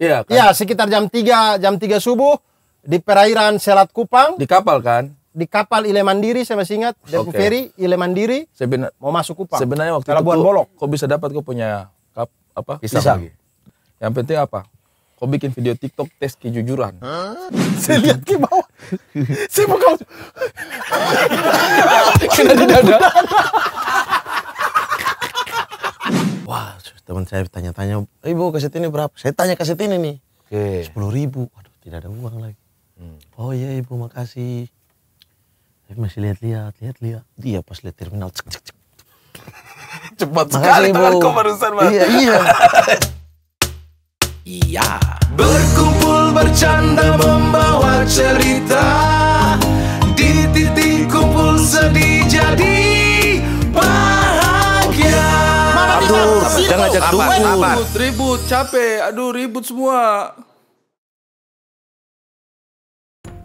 Iya kan? ya, sekitar jam 3, jam 3 subuh di perairan Selat Kupang. Di kapal kan? Di kapal Ile Mandiri saya masih ingat, okay. okay. Ferry Ile Mandiri. Sebena mau masuk Kupang. Sebenarnya waktu Pelabuhan itu Bolok. kok bisa dapat kok punya kap, apa? Bisa. bisa. Yang penting apa? Kau bikin video TikTok tes kejujuran. Huh? saya lihat ke bawah. saya buka. Kena di dada. Wah, teman saya tanya-tanya ibu eh, kasih ini berapa saya tanya kasih ini nih sepuluh okay. ribu Waduh, tidak ada uang lagi hmm. oh iya ibu makasih saya masih lihat-lihat lihat-lihat dia pas lihat terminal cek cek cek cepat makasih, sekali ibu. tanganku barusan mas iya iya iya berkumpul bercanda membawa cerita di titik kumpul sedih jadi ngajak sabar, dukun. Sabar. Ribut, ribut, capek. Aduh, ribut semua.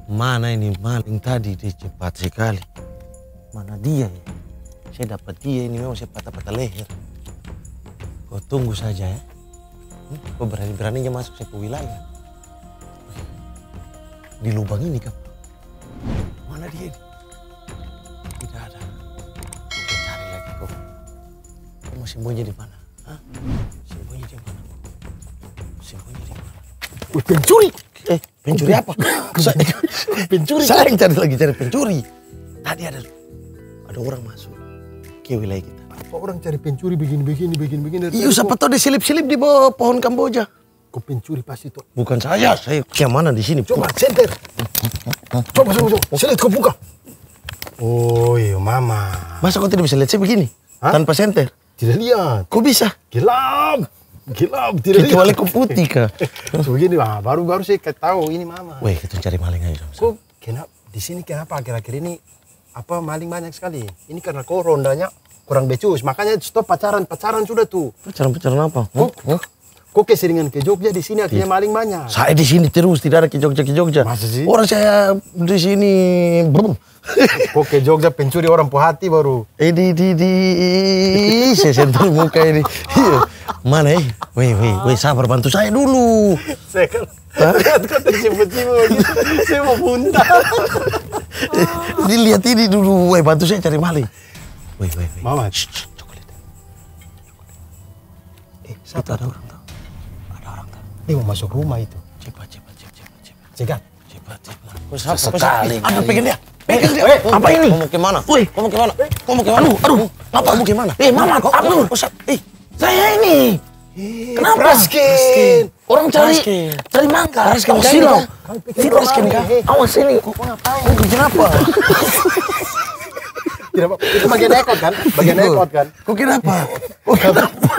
Mana ini maling tadi? Dia cepat sekali. Mana dia ya? Saya dapat dia ini memang saya patah-patah leher. Kau tunggu saja ya. Hmm, kau berani-beraninya masuk saya ke wilayah. Di lubang ini kau. Mana dia ini? Tidak ada. Kita cari lagi kau. Kau mau jadi mana? Sembunyi di mana? Sembunyi di mana? Wih, pencuri. Eh, pencuri apa? pencuri. Saya yang cari lagi cari pencuri. Tadi ada ada orang masuk ke wilayah kita. Apa orang cari pencuri begini-begini begini-begini Iya, siapa tahu diselip-selip di bawah pohon kamboja. Kok pencuri pasti tuh. Bukan saya, saya keamanan di sini. Coba senter. Coba, coba, coba. Selit kau buka. Oh iya, mama. Masa kau tidak bisa lihat saya begini? Hah? Tanpa senter? Tidak lihat. Kok bisa? Gelap. Gelap, tidak Kecuali kau putih kah? Begini, lah, Baru-baru sih kau tahu ini Mama. Weh, kita cari maling aja. Kok kenapa? Di sini kenapa akhir-akhir ini apa maling banyak sekali? Ini karena kok rondanya kurang becus. Makanya stop pacaran. Pacaran sudah tuh. Pacaran-pacaran apa? Kok, huh? huh? Kok keseringan ke Jogja di sini akhirnya iya. maling banyak. Saya di sini terus tidak ada ke Jogja ke Jogja. Masa sih? Orang saya di sini brum. Kok ke Jogja pencuri orang puas hati baru. Eh di di di saya sentuh muka ini. Iya. Mana eh? Wei wei wei sabar bantu saya dulu. Saya kan lihat kau tercibut gitu. Saya mau muntah. Eh, dilihat ini dulu, wei bantu saya cari maling. Wei wei wei. Mama. Shh, shh, coklat. Eh, siapa ada orang? Dia mau masuk rumah itu. Cepat, cepat, cepat, cepat, cepat. Cegat. Cepat, cepat. cepat. Sekali. Aduh, pengen dia. Eh, pengen dia. Eh, apa ini? Kamu gimana? Woi, kamu gimana? Eh, kamu mana? Aduh, aduh. Apa? Kamu mana? Eh, mama, kok apa? Eh, saya ini. Kenapa? Raskin. Orang cari cari mangga. Raskin oh, silau. Si Raskin kah? Awas ini. Kok ngapain? Kok kenapa? Itu bagian ekot kan? Bagian ekot kan? Kok kenapa? Kok kenapa?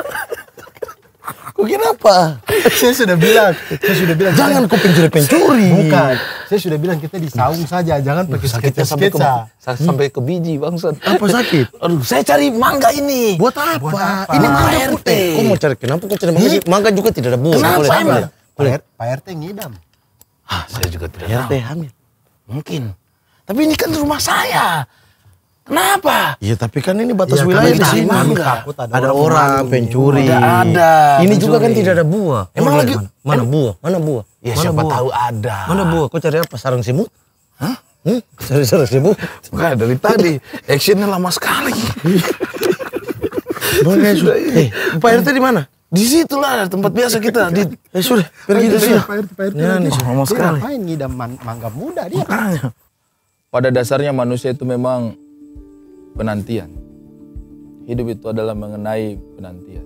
Kenapa? saya sudah bilang, saya sudah bilang jangan kau pencuri-pencuri. Bukan. Saya sudah bilang kita disaung saja, jangan hmm, pakai sakitnya sampai ke, sampai ke biji hmm. bangsa. Apa sakit? Aduh, saya cari mangga ini. Buat apa? Buat apa? Ini mangga putih. Kau mau cari kenapa kau cari mangga sih? Hmm? Mangga juga tidak ada buah. Kenapa boleh, emang? Boleh. Pak RT ngidam. Ah, saya juga tidak tahu. Pak RT hamil. Mungkin. Tapi ini kan rumah saya. Kenapa? Iya tapi kan ini batas ya, kan wilayah di sini. ada, ada orang, orang pencuri. Ada, ada. Ini pencuri. juga kan tidak ada buah. Emang lagi mana, mana buah? Mana buah? Ya mana siapa buah? tahu ada. Mana buah? Kau cari apa? Sarang semut? Hah? Hmm? Cari sarang semut? Bukan dari tadi. Actionnya lama sekali. Bang, sudah Eh, Pak RT di mana? Di situ lah tempat biasa kita. Di, eh sudah, pergi dari sini. Pak RT, Pak RT. nih, ya, lama sekali. Ngapain ngidam mangga muda dia? Pada dasarnya manusia itu memang penantian. Hidup itu adalah mengenai penantian.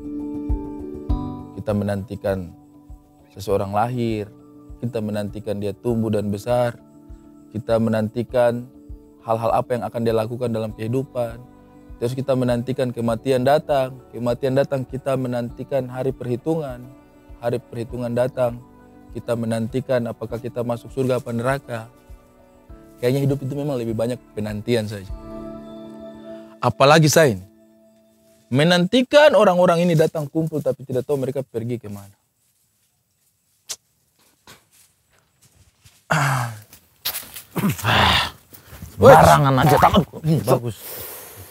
Kita menantikan seseorang lahir, kita menantikan dia tumbuh dan besar, kita menantikan hal-hal apa yang akan dia lakukan dalam kehidupan. Terus kita menantikan kematian datang, kematian datang kita menantikan hari perhitungan, hari perhitungan datang kita menantikan apakah kita masuk surga atau neraka. Kayaknya hidup itu memang lebih banyak penantian saja. Apalagi saya ini. Menantikan orang-orang ini datang kumpul tapi tidak tahu mereka pergi kemana. Barangan aja tangan. Hmm, Bagus.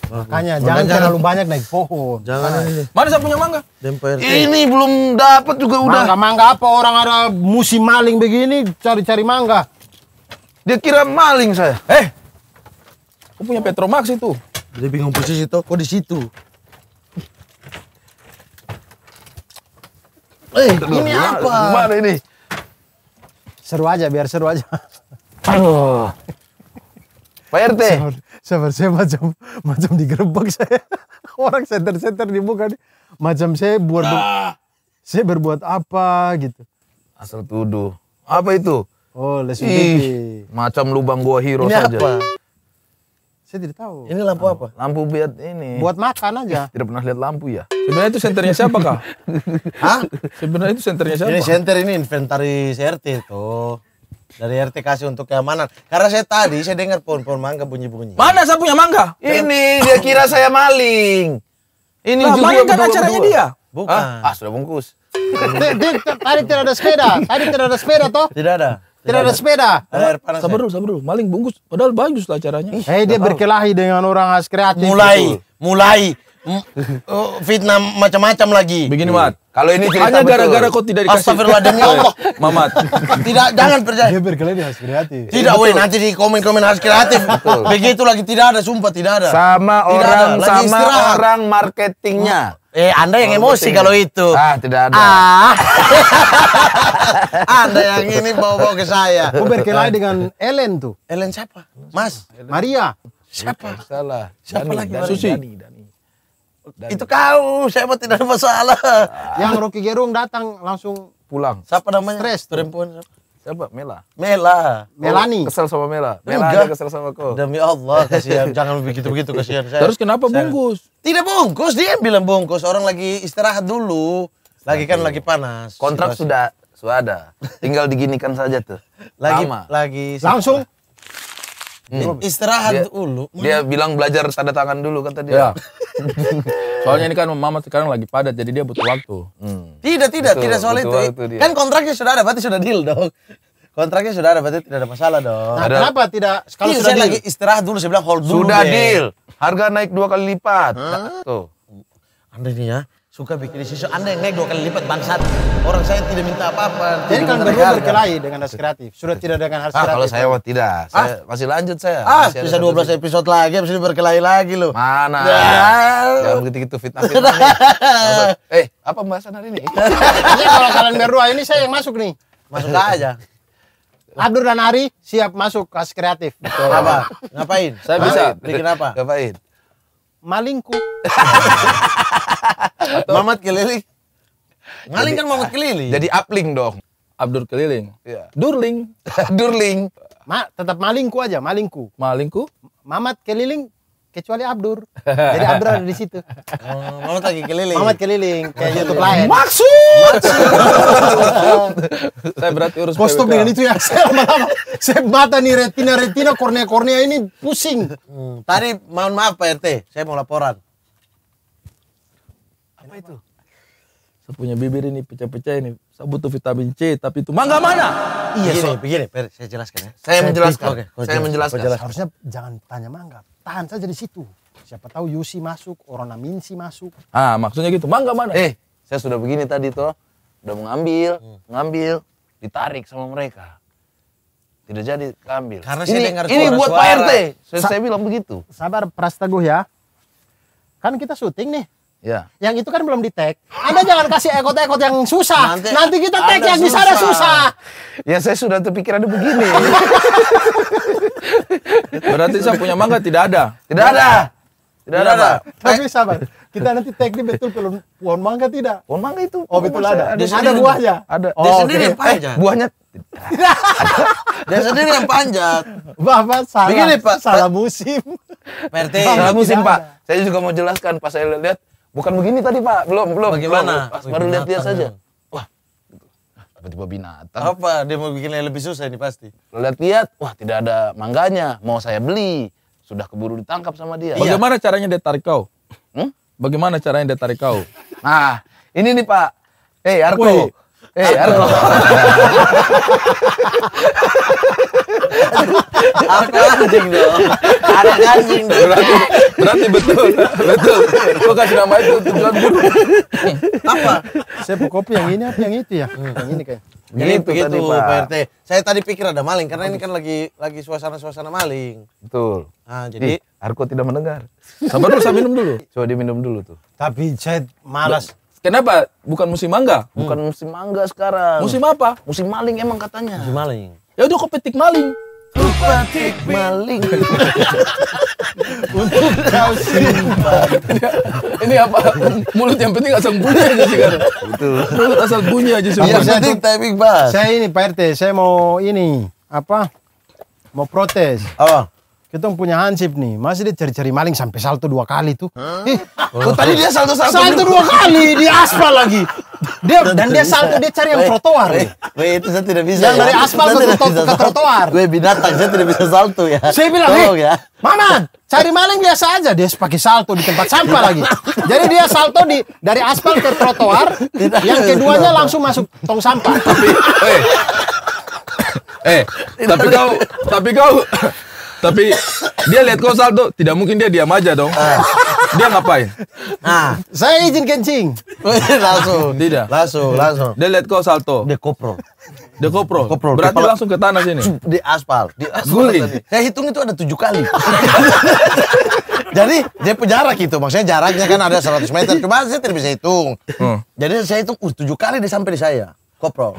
Makanya Bagus. jangan Makanya terlalu banyak naik pohon. Jangan nah. ini. Mana saya punya mangga? Dempel. Ini belum dapat juga udah. Mangga mangga apa orang ada musim maling begini cari-cari mangga. Dia kira maling saya. Eh. aku punya Petromax itu. Jadi bingung posisi itu, kok di situ? Eh, ini gimana, apa? Gimana ini? Seru aja, biar seru aja. Aduh. Pak RT. Sabar, saya macam macam digerebek saya. Orang senter-senter dibuka, nih. Macam saya buat ah. saya berbuat apa gitu. Asal tuduh. Apa itu? Oh, lesu Macam lubang gua hero ini saja. Apa? Saya tidak tahu. Ini lampu apa? Lampu buat ini. Buat makan aja. Eh, tidak pernah lihat lampu ya. Sebenarnya itu senternya siapa kak? Hah? Sebenarnya itu senternya siapa? Ini senter ini inventaris RT tuh dari RT kasih untuk keamanan. Karena saya tadi saya dengar pohon-pohon mangga bunyi-bunyi. Mana saya punya mangga? Ini dia kira saya maling. Ini nah, juga kan acaranya dia. Bukan. Ah, sudah bungkus. tadi tidak ada sepeda. Tadi tidak ada sepeda toh? Tidak ada. Tidak ada sepeda. Ya. Sabar dulu, sabar dulu. Maling bungkus. Padahal bagus lah caranya. Eh hey, dia tahu. berkelahi dengan orang as kreatif. Mulai, itu. mulai oh, fitnah macam-macam lagi. Begini, Mat. Kalau ini cerita Hanya gara-gara kau tidak dikasih. Astagfirullah demi Allah. Eh, Mamat. Tidak jangan percaya. Dia berkelahi di kreatif. Tidak, woi, nanti di komen-komen khas kreatif. Begitu lagi tidak ada, sumpah tidak ada. Sama orang sama orang marketingnya. Eh, Anda yang oh, emosi kalau itu. Ah, tidak ada. Ah. anda yang ini bawa-bawa ke saya. Gue berkelahi dengan Ellen tuh. Ellen siapa? Mas. Ellen. Maria. Siapa? salah. Siapa Dani, lagi? Dani, Susi. Dani, Dani. Dani. Itu kau, Siapa tidak ada masalah. Ah. Yang Rocky Gerung datang langsung pulang. Siapa namanya? Stres. Perempuan Siapa? Mela. Mela. Oh, Melani. Kesel sama Mela. Mela Enggak. kesel sama kau. Demi Allah, kasihan. Jangan begitu-begitu kasihan saya. Terus kenapa bungkus? Tidak bungkus, dia yang bilang bungkus. Orang lagi istirahat dulu. Lagi kan lagi panas. Kontrak sudah sudah ada. Tinggal diginikan saja tuh. Lagi Lama. lagi langsung Hmm. Istirahat dia, dulu. Dia bilang belajar tanda tangan dulu kan tadi. Ya. Soalnya ini kan mama sekarang lagi padat jadi dia butuh waktu. Hmm. Tidak, tidak, betul, tidak soal itu. kan kontraknya sudah ada, berarti sudah deal dong. Kontraknya sudah ada, berarti tidak ada masalah dong. Nah, kenapa tidak? Kalau iya, sudah deal. lagi istirahat dulu, saya bilang hold dulu. Sudah deh. deal. Harga naik dua kali lipat. Hmm? Nah, tuh. Anda ini ya. Suka bikin isu Anda yang naik dua kali lipat bangsat. Orang saya tidak minta apa-apa. Jadi kalian berdua berkelahi dengan harus kreatif. Sudah tidak dengan harus ah, kreatif. Kalau saya mah tidak. Saya ah? masih lanjut saya. Ah, masih bisa dua belas episode lagi habis ini berkelahi lagi loh. Mana? Ya. Jangan begitu-gitu fitnah-fitnah. eh, apa pembahasan hari ini? ini kalau kalian berdua ini saya yang masuk nih. Masuk aja. Abdur dan Ari siap masuk kelas kreatif. Betul. Apa? Ngapain? Saya bisa. Bikin apa? Ngapain? malingku. Mamat keliling. Maling kan Mamat keliling. Jadi upling dong. Abdur keliling. Yeah. Durling. Durling. Ma, tetap malingku aja, malingku. Malingku? Mamat keliling kecuali Abdur. Jadi Abdur ada di situ. Oh, Mamat lagi keliling. Mamat keliling kayak YouTube lain. Maksud. Maksud. saya berarti urus kostum stop dengan itu ya. Saya lama-lama. saya mata nih retina-retina, kornea-kornea ini pusing. Hmm. Tadi mohon maaf Pak RT, saya mau laporan. Apa itu? Saya punya bibir ini pecah-pecah ini. Saya butuh vitamin C, tapi itu mangga mana? Iya, begini, so. begini, per, saya jelaskan ya. Saya, saya menjelaskan. Oke, okay, saya menjelaskan. jelaskan. Harusnya jangan tanya mangga. Tahan saja di situ. Siapa tahu Yusi masuk, Orona Minsi masuk. Ah, maksudnya gitu. Mangga mana? Eh, saya sudah begini tadi toh udah mengambil hmm. ngambil ditarik sama mereka tidak jadi ambil. Karena ini, saya dengar ini buat suara. Pak RT. Saya, saya bilang begitu. Sabar Pras Teguh ya. Kan kita syuting nih. Ya. Yang itu kan belum di tag. Anda jangan kasih ekot-ekot yang susah. Nanti, Nanti kita tag yang di sana susah. Ya saya sudah terpikirannya begini. Berarti saya punya mangga tidak ada. Tidak ada. Tidak, tidak ada. ada. Tapi sabar kita nanti tag di betul pelun pohon mangga tidak pohon mangga itu oh betul ada ada, ada buahnya ada oh, eh, dia sendiri yang panjat buahnya dia sendiri yang panjat bapak salah Begini, pak salah musim PRT salah musim pak saya juga mau jelaskan pas saya lihat bukan begini tadi pak belum belum bagaimana pas baru lihat dia saja tiba-tiba binatang. Apa? Dia mau bikin yang lebih susah ini pasti. Lihat-lihat, wah tidak ada mangganya, mau saya beli. Sudah keburu ditangkap sama dia. Iya. Bagaimana iya. caranya dia tarik kau? Hmm? Bagaimana caranya dia tarik kau? Nah, ini nih Pak. Eh, hey, Arko. Eh, hey, Arko. Arko anjing dong. Ada anjing dong. Berarti, berarti betul. Betul. Kau kasih nama itu tujuan buruk. Apa? Saya kopi yang ini apa yang itu ya? Hmm. Yang ini kayak. Jadi gitu begitu tadi, Pak. Saya tadi pikir ada maling karena ini kan lagi lagi suasana-suasana maling. Betul. Nah, jadi Arko tidak mendengar. Sabar dulu, saya minum dulu. Coba diminum dulu tuh. Tapi saya malas. Kenapa? Bukan musim mangga. Bukan musim mangga sekarang. Musim apa? Musim maling emang katanya. Musim maling. Ya udah kok petik maling. Kupatik maling untuk kau simpan. Ini apa? Mulut yang penting asal bunyi aja kan. Betul. Mulut asal bunyi aja sih Yang penting timing bas. Saya ini Pak RT, saya mau ini apa? Mau protes. Apa? Oh. Kita punya hansip nih, masih dia cari-cari maling sampai salto dua kali tuh. Huh? Eh, oh. tadi dia salto salto. Salto dua kali di aspal lagi. Dia dan, dia salto dia cari yang trotoar. Weh, itu saya tidak bisa. Yang ya. dari aspal ke, ke trotoar. Gue binatang, saya tidak bisa salto ya. Saya bilang, "Hei, ya. Maman, cari maling biasa aja. Dia pakai salto di tempat sampah lagi. Jadi dia salto di dari aspal ke trotoar, yang keduanya langsung masuk tong sampah." Tapi, eh, eh tapi kau, tapi kau tapi dia lihat kau salto, tidak mungkin dia diam aja dong. Ah. Dia ngapain? Nah, saya izin kencing. langsung. Tidak. Langsung, langsung. Dia lihat kau salto. Dia kopro. Dia kopro. kopro. Berarti Kepala, langsung ke tanah sini. Di aspal. Di aspal. Saya hitung itu ada tujuh kali. Jadi dia jarak gitu, maksudnya jaraknya kan ada 100 meter. Cuma saya tidak bisa hitung. Hmm. Jadi saya hitung, uh, tujuh kali dia sampai di saya. Kopro.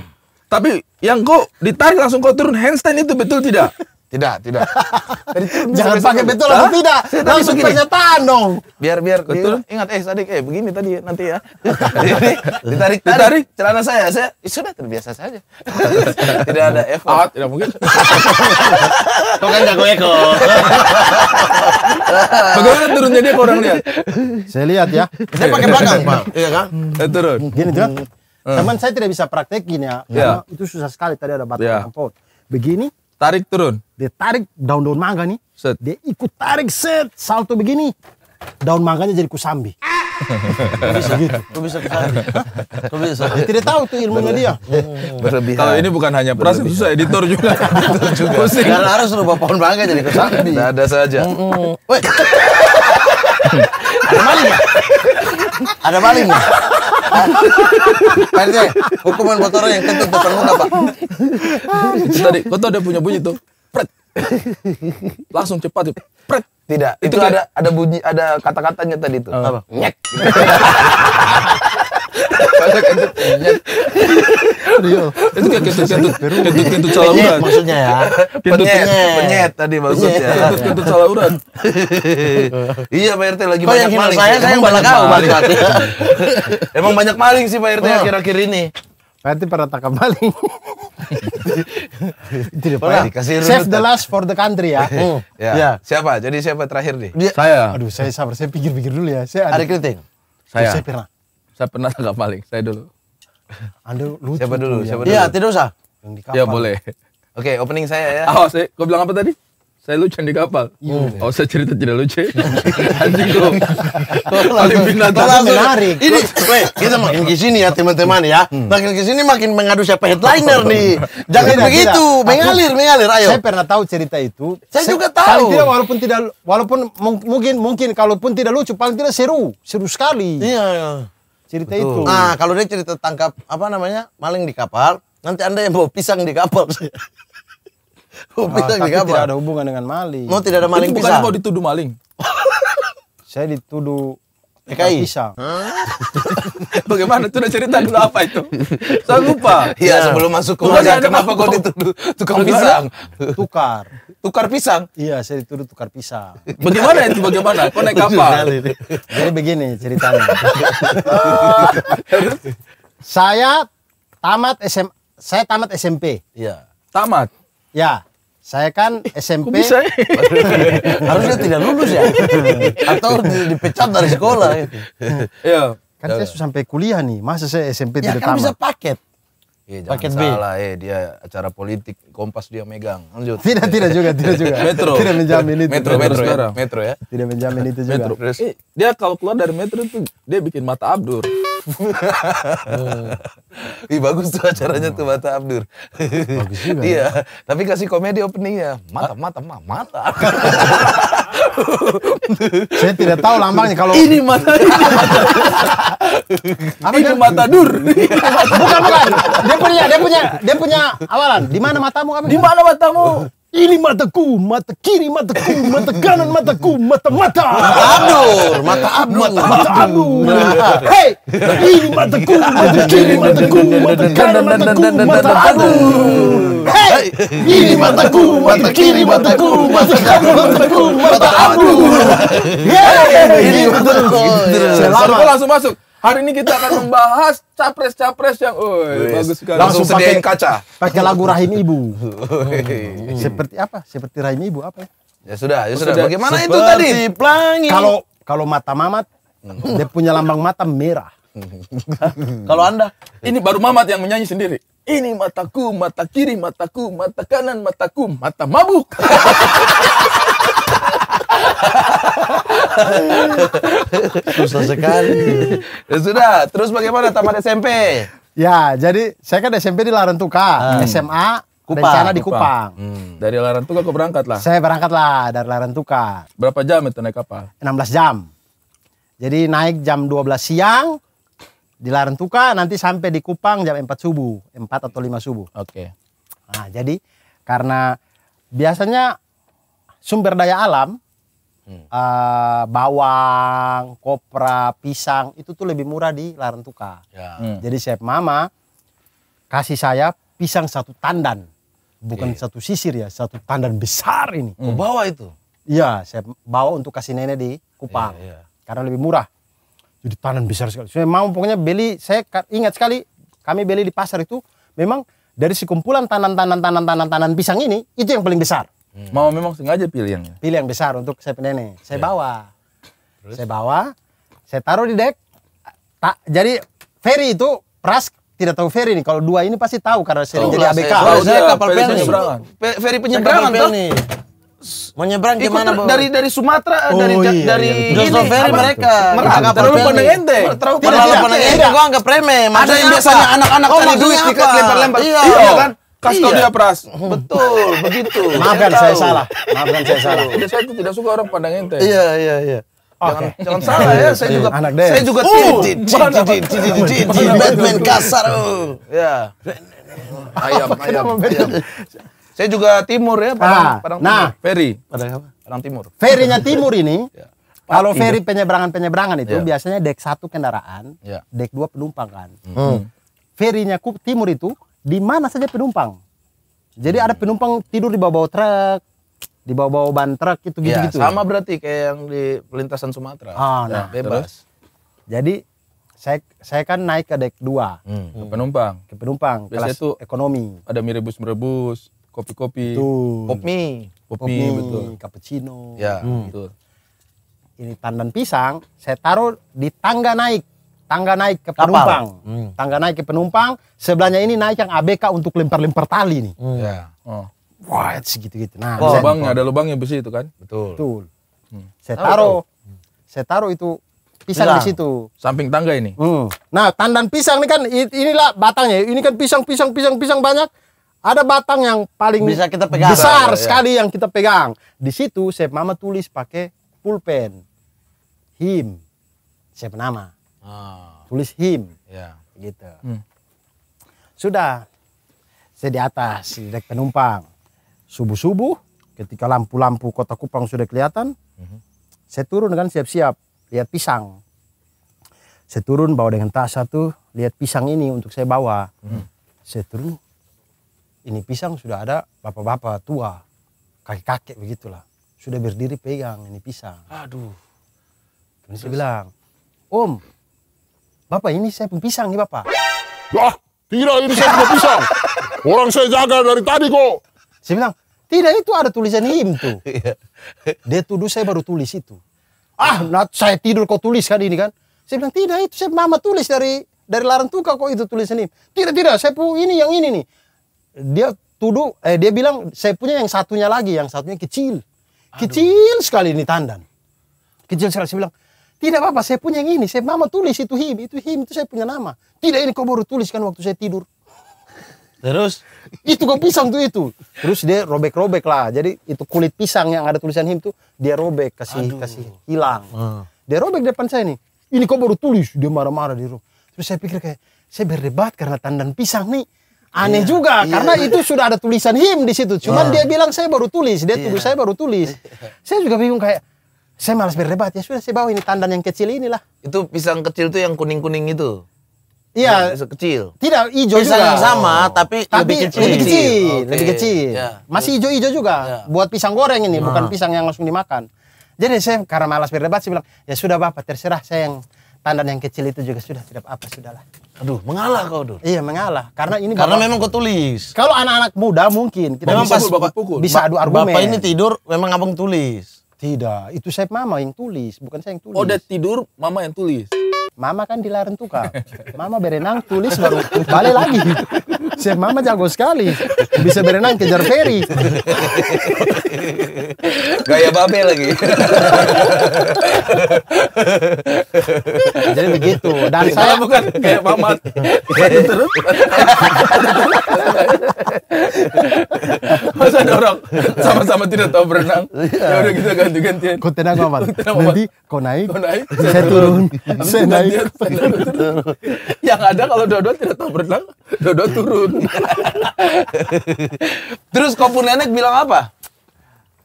Tapi yang kok ditarik langsung kau turun handstand itu betul tidak? Tidak, tidak. Kan Jangan pakai betul atau tidak. Langsung begini. pernyataan dong. Biar biar betul. Ingat eh tadi eh begini tadi ya, nanti ya. Jadi ditarik ditarik celana saya saya eh, sudah terbiasa saja. tidak ada effort. Ah, tidak mungkin. Kau kan jago eko. Bagaimana turunnya dia orang lihat? Saya lihat ya. Saya pakai belakang, Pak. Iya kan? Eh, hmm. Turun. Gini kan. Hmm. Teman saya tidak bisa praktekin ya, iya. karena itu susah sekali tadi ada batang iya. yeah. Begini, Tarik turun. Dia tarik daun-daun mangga nih. Set. Dia ikut tarik set salto begini. Daun mangganya jadi kusambi. bisa gitu. Kau bisa kusambi. bisa. Dia tidak tahu tuh ilmunya dia. Berlebihan. Kalau ini bukan hanya pras, susah editor juga. editor juga. Pusing. harus rubah pohon mangga jadi kusambi. Ada saja. Mm -mm. Ada maling ya? Ada maling ya? Pak RT, hukuman orang yang kentut depan muka Pak. tadi, kau tau ada punya bunyi tuh. Pret. Langsung cepat tuh. Pret. Tidak, itu, itu ada ada bunyi, ada kata-katanya tadi tuh. Oh. Apa? Nyek. Rio. Itu kayak kentut kentut kentut kentut salah urat. Maksudnya ya. Kentut penyet, tadi maksudnya. Kentut kentut salah urat. iya Pak RT lagi banyak maling. Saya saya yang balik kau Emang banyak maling sih Pak RT akhir-akhir ini. Pak RT pernah tangkap maling. Tidak pernah. Dikasih Save the last for the country ya. Iya. Hmm. ya. Siapa? Jadi siapa terakhir nih? Saya. Hmm. Aduh, saya sabar. Saya pikir-pikir dulu ya. Saya ada, ada kritik. Saya. Saya pernah. Saya pernah tangkap maling. Saya dulu. Anda lucu. Siapa dulu? Ya. Siapa dulu? Iya, tidak usah. Yang di ya, kapal. Ya boleh. Oke, okay, opening saya ya. Awas, oh, kau bilang apa tadi? Saya lucu yang di kapal. Iya, Oh, saya cerita tidak lucu. Anjing kok. Paling binatang. Kau menarik. Ini, weh, kita makin ke sini ya teman-teman ya. Hmm. Makin ke sini makin mengadu siapa headliner nih. Jangan tidak, begitu, tidak. mengalir, mengalir, ayo. Saya pernah tahu cerita itu. Saya, saya juga tahu. tidak walaupun tidak walaupun mungkin mungkin kalaupun tidak lucu, paling tidak seru, seru sekali. Iya, iya cerita Betul. itu. Nah, kalau dia cerita tangkap apa namanya? maling di kapal, nanti Anda yang bawa pisang di kapal. bawa ah, pisang di kapal. Tidak ada hubungan dengan maling. Mau oh, tidak ada maling itu pisang. mau dituduh maling. Saya dituduh PKI. Pisang. Bagaimana itu udah cerita dulu apa itu? Saya lupa. Iya, nah. sebelum masuk ke rumah kenapa kau dituduh tukang pisang? Tukar. Tukar pisang? Iya, saya dituduh tukar pisang. Bagaimana itu bagaimana? Kau naik kapal? Jadi begini ceritanya. saya tamat SM saya tamat SMP. Iya. Tamat. Ya. Saya kan SMP. bisa, ya? Harusnya tidak lulus ya. Atau dipecat dari sekolah. Ya? Iya. Kan saya sudah sampai kuliah nih, masa saya SMP ya, tidak kan tamat. bisa paket. Eh, jangan paket salah, B. eh dia acara politik Kompas dia megang. Lanjut. Tidak, tidak juga, tidak juga. metro. Tidak menjamin itu. Metro, metro, metro, ya. metro ya. Tidak menjamin itu juga. Metro. Eh, dia kalau keluar dari metro itu dia bikin mata abdur. Ih, bagus tuh acaranya tuh Mata Abdur. bagus juga. iya, ya. tapi kasih komedi openingnya. Mata, mata, mata. mata. Saya tidak tahu lambangnya kalau ini mata ini. Apa ini mata dur? bukan bukan. Dia punya dia punya dia punya awalan. Di mana matamu? Di mana matamu? Ini mataku, mata kiri mataku, mata kanan mataku, mata mata. Mata Abdur, mata Abdur, mata, Abdur. Hey, ini mataku, mata kiri mataku, mata kanan mataku, mata Abdur. Hey, ini mataku, mata kiri mataku, mata kanan mataku, mata Abdur. Yeah, ini mataku. Selamat langsung masuk. Hari ini kita akan membahas capres-capres yang yes. bagus sekali. Langsung pakai kaca. Pakai lagu Rahim Ibu. Hmm. Seperti apa? Seperti Rahim Ibu apa ya? Ya sudah, ya sudah. Bagaimana Seperti itu tadi? Pelangi. Kalau kalau mata Mamat dia punya lambang mata merah. kalau Anda, ini baru Mamat yang menyanyi sendiri. Ini mataku, mata kiri, mataku, mata kanan, mataku, mata mabuk. Susah sekali. Ya sudah, terus bagaimana tamat SMP? Ya, jadi saya kan SMP di Larantuka, hmm. SMA Kupang. Rencana di Kupang. Hmm. Dari Larantuka kok berangkat lah. Saya berangkat lah dari Larantuka. Berapa jam itu naik kapal? 16 jam. Jadi naik jam 12 siang di Larantuka nanti sampai di Kupang jam 4 subuh, 4 atau 5 subuh. Oke. Okay. Nah, jadi karena biasanya sumber daya alam hmm. uh, bawang, kopra, pisang itu tuh lebih murah di Larantuka. Ya. Hmm. Jadi chef mama kasih saya pisang satu tandan, bukan yeah. satu sisir ya, satu tandan besar ini. Hmm. bawa itu? Iya, saya bawa untuk kasih nenek di Kupang yeah, yeah. karena lebih murah. Jadi tandan besar sekali. Saya mau pokoknya beli, saya ingat sekali kami beli di pasar itu memang dari sekumpulan tanan-tanan tanan-tanan tanan pisang ini itu yang paling besar. Hmm. Mama memang sengaja pilih yang pilih yang besar untuk saya pendene. Saya yeah. bawa. Terus? Saya bawa, saya taruh di deck Tak, jadi ferry itu pras tidak tahu ferry nih. Kalau dua ini pasti tahu karena sering oh, jadi ABK. Saya, saya kapal ferry penyeberangan. Ferry penyeberangan tuh. Menyeberang gimana, mana, Dari dari Sumatera, eh, oh, dari iya, dari Jawa iya, Ferry mereka. Mereka terlalu pandang ente. Terlalu pandang ente. Gua anggap remeh. Ada yang biasanya anak-anak cari duit di lempar-lempar. Iya, iya kan? Kas iya. kau dia pras. Hmm. Betul, begitu. Maafkan saya, salah. Maafkan saya salah. Jadi iya, saya tidak suka orang pandang ente. Iya, iya, iya. Jangan, okay. jangan salah ya, saya juga anak Saya juga Batman kasar. Oh. Ya. Ayam, ayam. Saya juga timur ya, Padang, ah, Padang Nah, Ferry. Padang apa? Padang Timur. Ferrynya timur ini. Ya. Kalau ferry penyeberangan-penyeberangan itu ya. biasanya dek satu kendaraan, ya. dek dua penumpang kan. Hmm. Ferrynya timur itu di mana saja penumpang. Jadi ada penumpang tidur di bawah-bawah truk, di bawah-bawah ban truk gitu gitu. Ya, sama berarti kayak yang di lintasan Sumatera. Ah, ya, nah, bebas. Terus? Jadi saya saya kan naik ke dek dua hmm. ke penumpang ke penumpang Biasanya kelas itu ekonomi ada mie rebus merebus kopi kopi kopi kopi kopi, betul cappuccino ya hmm. betul ini tandan pisang saya taruh di tangga naik tangga naik ke penumpang. Hmm. Tangga naik ke penumpang, sebelahnya ini naik yang ABK untuk lempar-lempar tali nih. Hmm. Yeah. Oh. Wah, segitu-gitu. Nah, oh, lubangnya ada lubangnya besi itu kan? Betul. Betul. Hmm. Saya taruh. Saya taruh itu pisang, pisang di situ. Samping tangga ini. Hmm. Nah, tandan pisang ini kan inilah batangnya. Ini kan pisang pisang pisang pisang banyak. Ada batang yang paling bisa kita pegang. Besar ya, sekali yang kita pegang. Di situ saya mama tulis pakai pulpen. Him. Saya nama. Ah. Tulis him. Ya. Gitu. Hmm. Sudah. Saya di atas, di dek penumpang. Subuh-subuh ketika lampu-lampu kota Kupang sudah kelihatan. Hmm. Saya turun kan siap-siap. Lihat pisang. Saya turun bawa dengan tas satu. Lihat pisang ini untuk saya bawa. Hmm. Saya turun. Ini pisang sudah ada bapak-bapak tua. Kakek-kakek begitulah. Sudah berdiri pegang ini pisang. Aduh. ini saya bilang, Om, Bapak ini saya pisang nih Bapak. Wah, tidak ini saya punya pisang. Orang saya jaga dari tadi kok. Saya bilang, tidak itu ada tulisan him tuh. Dia tuduh saya baru tulis itu. Ah, nah, saya tidur kok tulis kan ini kan. Saya bilang, tidak itu saya mama tulis dari dari larang tukang kok itu tulisan him. Tidak, tidak, saya punya ini yang ini nih. Dia tuduh, eh, dia bilang saya punya yang satunya lagi, yang satunya kecil. Kecil sekali ini tandan. Kecil sekali, saya bilang, tidak apa-apa, saya punya yang ini. Saya mama tulis itu him, itu him, itu saya punya nama. Tidak ini kau baru tuliskan waktu saya tidur. Terus? itu kau pisang tuh itu. Terus dia robek-robek lah. Jadi itu kulit pisang yang ada tulisan him tuh dia robek kasih Aduh. kasih hilang. Hmm. Dia robek depan saya nih. Ini kau baru tulis. Dia marah-marah di rumah Terus saya pikir kayak saya berdebat karena tandan pisang nih. Aneh yeah. juga yeah. karena itu sudah ada tulisan him di situ. Cuman yeah. dia bilang saya baru tulis, dia yeah. tulis iya. saya baru tulis. saya juga bingung kayak saya malas berdebat ya sudah saya bawa ini tandan yang kecil inilah itu pisang kecil tuh yang kuning kuning itu Iya, kecil. Tidak hijau Pisang yang sama, oh. tapi, tapi lebih kecil. Lebih kecil, okay. lebih kecil. Yeah. Ya. Masih hijau-hijau juga. Yeah. Buat pisang goreng ini, nah. bukan pisang yang langsung dimakan. Jadi saya karena malas berdebat, saya bilang, ya sudah Bapak, terserah saya yang tandan yang kecil itu juga sudah tidak apa sudahlah. Aduh, mengalah kau, Dur. Iya, mengalah. Karena ini Karena bapak, memang kau tulis. Kalau anak-anak muda mungkin kita memang bisa, pas, bapak bisa adu argumen. Bapak ini tidur memang abang tulis. Tidak, itu saya mama yang tulis, bukan saya yang tulis. Oh, udah tidur, mama yang tulis. Mama kan dilarang tukar. Mama berenang tulis baru balik lagi. Chef Mama jago sekali. Bisa berenang kejar ferry. Gaya babe lagi. Jadi begitu. Dan saya bukan kayak Mamat. Terus. Masa ada sama-sama tidak tahu berenang. Iya. Ya udah kita gitu, ganti-gantian. Kau tenang Mamat. Nanti kau naik. Kau naik. Saya turun. Saya naik. Yang ada kalau dua-dua tidak tahu berenang, dua-dua turun. Terus kau pun nenek bilang apa?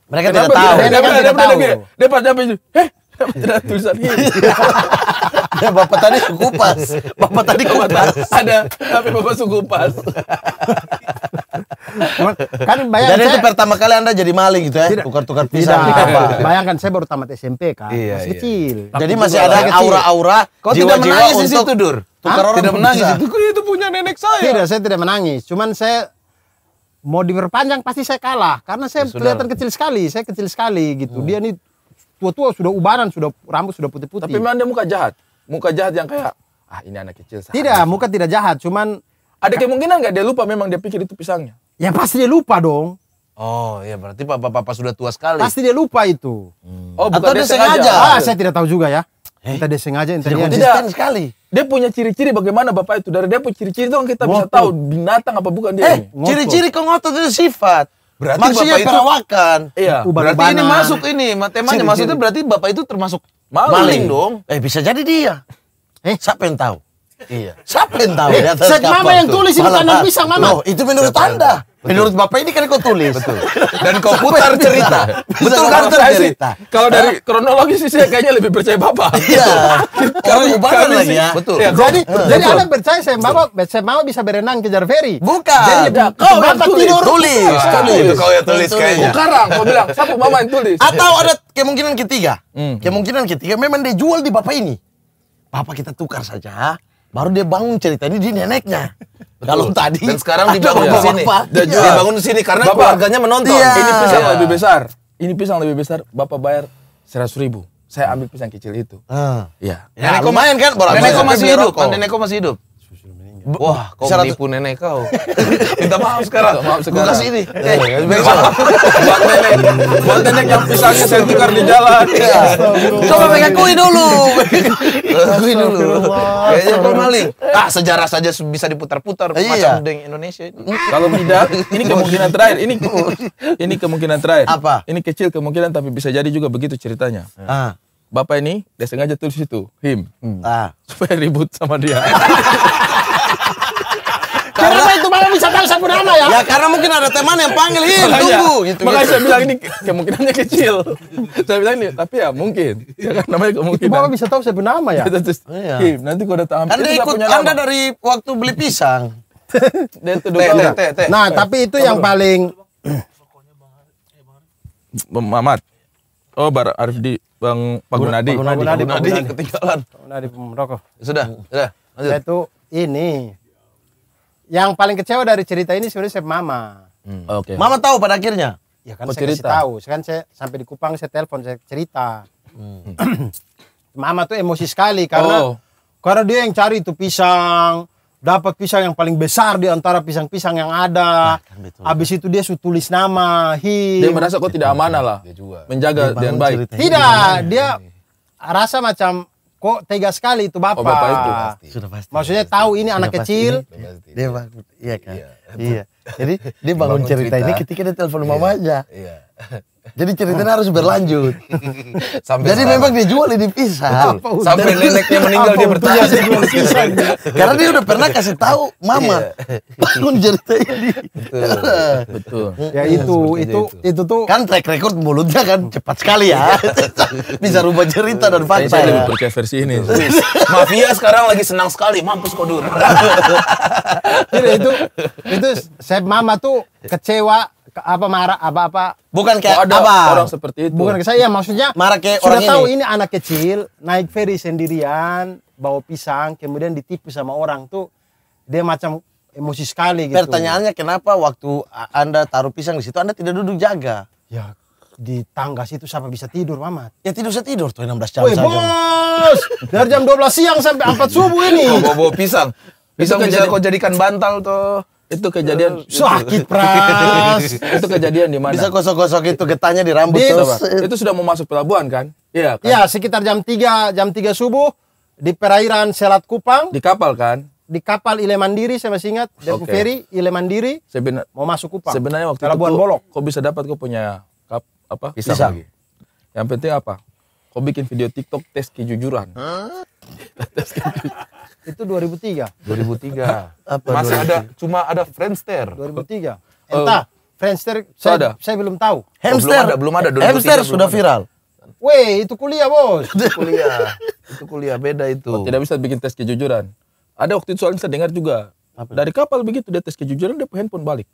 Mereka tidak tahu. Mereka tidak tahu. Dia pas itu. eh tidak tulisan ini. ya bapak tadi suku pas. Bapak tadi kupas. Ada tapi bapak suku pas. kan bayangkan Jadi saya, itu pertama kali Anda jadi maling gitu ya, tukar-tukar pisang tidak, apa. Bayangkan saya baru tamat SMP kan, iya, masih iya. kecil. Jadi masih ada aura-aura Kau jiwa-jiwa untuk tidur. Tukar orang tidak menangis itu itu punya nenek saya. Tidak, saya tidak menangis. Cuman saya mau diperpanjang pasti saya kalah karena saya ya, kelihatan kecil sekali, saya kecil sekali gitu. Hmm. Dia nih tua-tua sudah ubanan, sudah rambut sudah putih-putih. Tapi memang dia muka jahat. Muka jahat yang kayak ah ini anak kecil sahaja. Tidak, muka tidak jahat, cuman ada kemungkinan nggak dia lupa memang dia pikir itu pisangnya? Ya pasti dia lupa dong. Oh ya berarti papa-papa sudah tua sekali. Pasti dia lupa itu. Hmm. Oh bukan Atau dia sengaja. sengaja. Ah, saya tidak tahu juga ya. Eh? Kita disengaja intinya. Tidak sekali. Dia punya ciri-ciri bagaimana Bapak itu. Dari dia punya ciri-ciri itu kan kita ngoto. bisa tahu binatang apa bukan dia. Eh, ciri-ciri ngotot itu sifat. Berarti Maksudnya Bapak itu perawakan. Iya. Berarti ini masuk ini masuk itu berarti Bapak itu termasuk maling. maling dong. Eh bisa jadi dia. Eh siapa yang tahu? Iya. Siapa yang tahu? Eh, Set mama yang tulis itu kan pisang mama. Loh, itu menurut Siapa Anda. Betul. Menurut Bapak ini kan kau tulis. Betul. Dan kau putar cerita. Betul kan cerita? Kalau dari kronologis sih saya kayaknya lebih percaya Bapak. Iya. Kalau ubahan lagi ya. Betul. Ya, jadi betul. jadi Anda percaya saya mau saya mau bisa berenang kejar ferry. Bukan. Jadi kau yang tulis. Tulis. Tulis. Kau yang tulis kayaknya. Sekarang kau bilang siapa bapak yang tulis. Atau ada kemungkinan ketiga. Hmm. Kemungkinan ketiga memang dia jual di Bapak ini. Bapak kita tukar saja baru dia bangun cerita ini di neneknya. Kalau tadi dan sekarang dibangun di sini. Dan juga dibangun iya. di sini karena bapak, keluarganya menonton. Iya. Ini pisang iya. lebih besar. Ini pisang lebih besar. Bapak bayar seratus ribu. Saya ambil pisang kecil itu. Uh. Ya. Nenekku main kan? Bola nenekku masih hidup. Kan nenekku masih hidup. Wah, kau menipu nenek kau. Minta maaf sekarang. Minta maaf sekarang. kasih ini. Eh, iya, iya, iya. Buat nenek. Buat nenek yang pisangnya saya tukar di jalan. Coba pegang kui dulu. kui dulu. Kayaknya kau maling. Ah, sejarah saja bisa diputar-putar iya. macam dengan Indonesia. Hmm. Kalau tidak, ini kemungkinan terakhir. Ini ini kemungkinan terakhir. Apa? Ini kecil kemungkinan tapi bisa jadi juga begitu ceritanya. Ah. Bapak ini dia sengaja tulis itu, him. Hmm. Ah. Supaya ribut sama dia. karena Kenapa itu malah bisa tahu nama ya? Ya karena mungkin ada teman yang panggil, "Ih, tunggu." Gitu, gitu, makanya saya bilang ini kemungkinannya kecil. saya bilang ini, tapi ya mungkin. Ya kan namanya kemungkinan. Bapak bisa tahu saya nama ya? Iya, terus, iya. nanti gua datang Anda ikut punya Anda dari waktu beli pisang. Iya. nah, tapi itu yang paling Bang Mamat. Oh, Bar Arifdi, Bang Pak Pagunadi, Pak Gunadi ketinggalan. Pak merokok. Sudah, sudah. Lanjut. Itu ini yang paling kecewa dari cerita ini sebenarnya saya mama. Hmm. Oke. Okay. Mama tahu pada akhirnya. Ya kan oh, saya cerita. tahu. Sekarang saya sampai di Kupang saya telepon saya cerita. Hmm. mama tuh emosi sekali karena oh. karena dia yang cari itu pisang dapat pisang yang paling besar di antara pisang-pisang yang ada. Nah, Habis itu dia sudah tulis nama, hi. Dia merasa kok tidak amanah lah. Dia juga. Menjaga dia dengan baik. Tidak, iya, iya, dia iya. rasa macam kok tega sekali itu bapak. Oh, bapak itu pasti. Sudah pasti. Maksudnya pasti. tahu ini Sudah anak pasti. kecil. Ini, Dia bangun, iya kan? Iya. iya. Jadi dia bangun, bangun cerita, cerita ini ketika dia telepon iya. mamanya. Iya. iya. Jadi ceritanya harus berlanjut. sampai Jadi sekarang. memang jual ini pisah. Sampai neneknya meninggal dia bertahan jual pisang. Karena dia udah pernah kasih tahu mama iya. bangun cerita ini. Betul. Betul. Ya itu itu, itu itu tuh kan track record mulutnya kan cepat sekali ya. Bisa rubah cerita dan fakta. Saya ya. lebih percaya versi ini. Mafia sekarang lagi senang sekali mampus kodur. Jadi itu itu saya mama tuh kecewa apa marah apa apa bukan kayak ada apa orang seperti itu bukan kayak saya ya, maksudnya marah kayak sudah orang tahu ini. ini anak kecil naik ferry sendirian bawa pisang kemudian ditipu sama orang tuh dia macam emosi sekali gitu pertanyaannya kenapa waktu anda taruh pisang di situ anda tidak duduk jaga ya di tangga situ siapa bisa tidur Mamat? Ya tidur saya tidur tuh 16 jam saja bos, dari jam 12 siang sampai 4 subuh ini. Bawa, bawa pisang. Pisang kan bisa kau jadikan bantal tuh itu kejadian sakit pras itu kejadian di mana bisa gosok-gosok itu getahnya di rambut di, itu sudah mau masuk pelabuhan kan iya kan? Ya, sekitar jam 3 jam tiga subuh di perairan Selat Kupang di kapal kan di kapal Ile Mandiri saya masih ingat dan okay. ferry Ile Mandiri Sebena mau masuk Kupang sebenarnya waktu pelabuhan itu, Bolok kok bisa dapat kok punya kap, apa bisa, bisa. yang penting apa kau bikin video TikTok tes kejujuran huh? itu 2003. 2003. Apa Masih 2003? ada cuma ada Friendster. 2003. Eh, entah. Uh, Friendster saya, ada. saya belum tahu. Oh, Hamster. belum ada, belum ada. Hamster sudah ada. viral. Weh, itu kuliah, Bos. itu kuliah. itu kuliah beda itu. Oh, tidak bisa bikin tes kejujuran. Ada waktu itu soalnya saya dengar juga. Apa? Dari kapal begitu dia tes kejujuran dia handphone balik.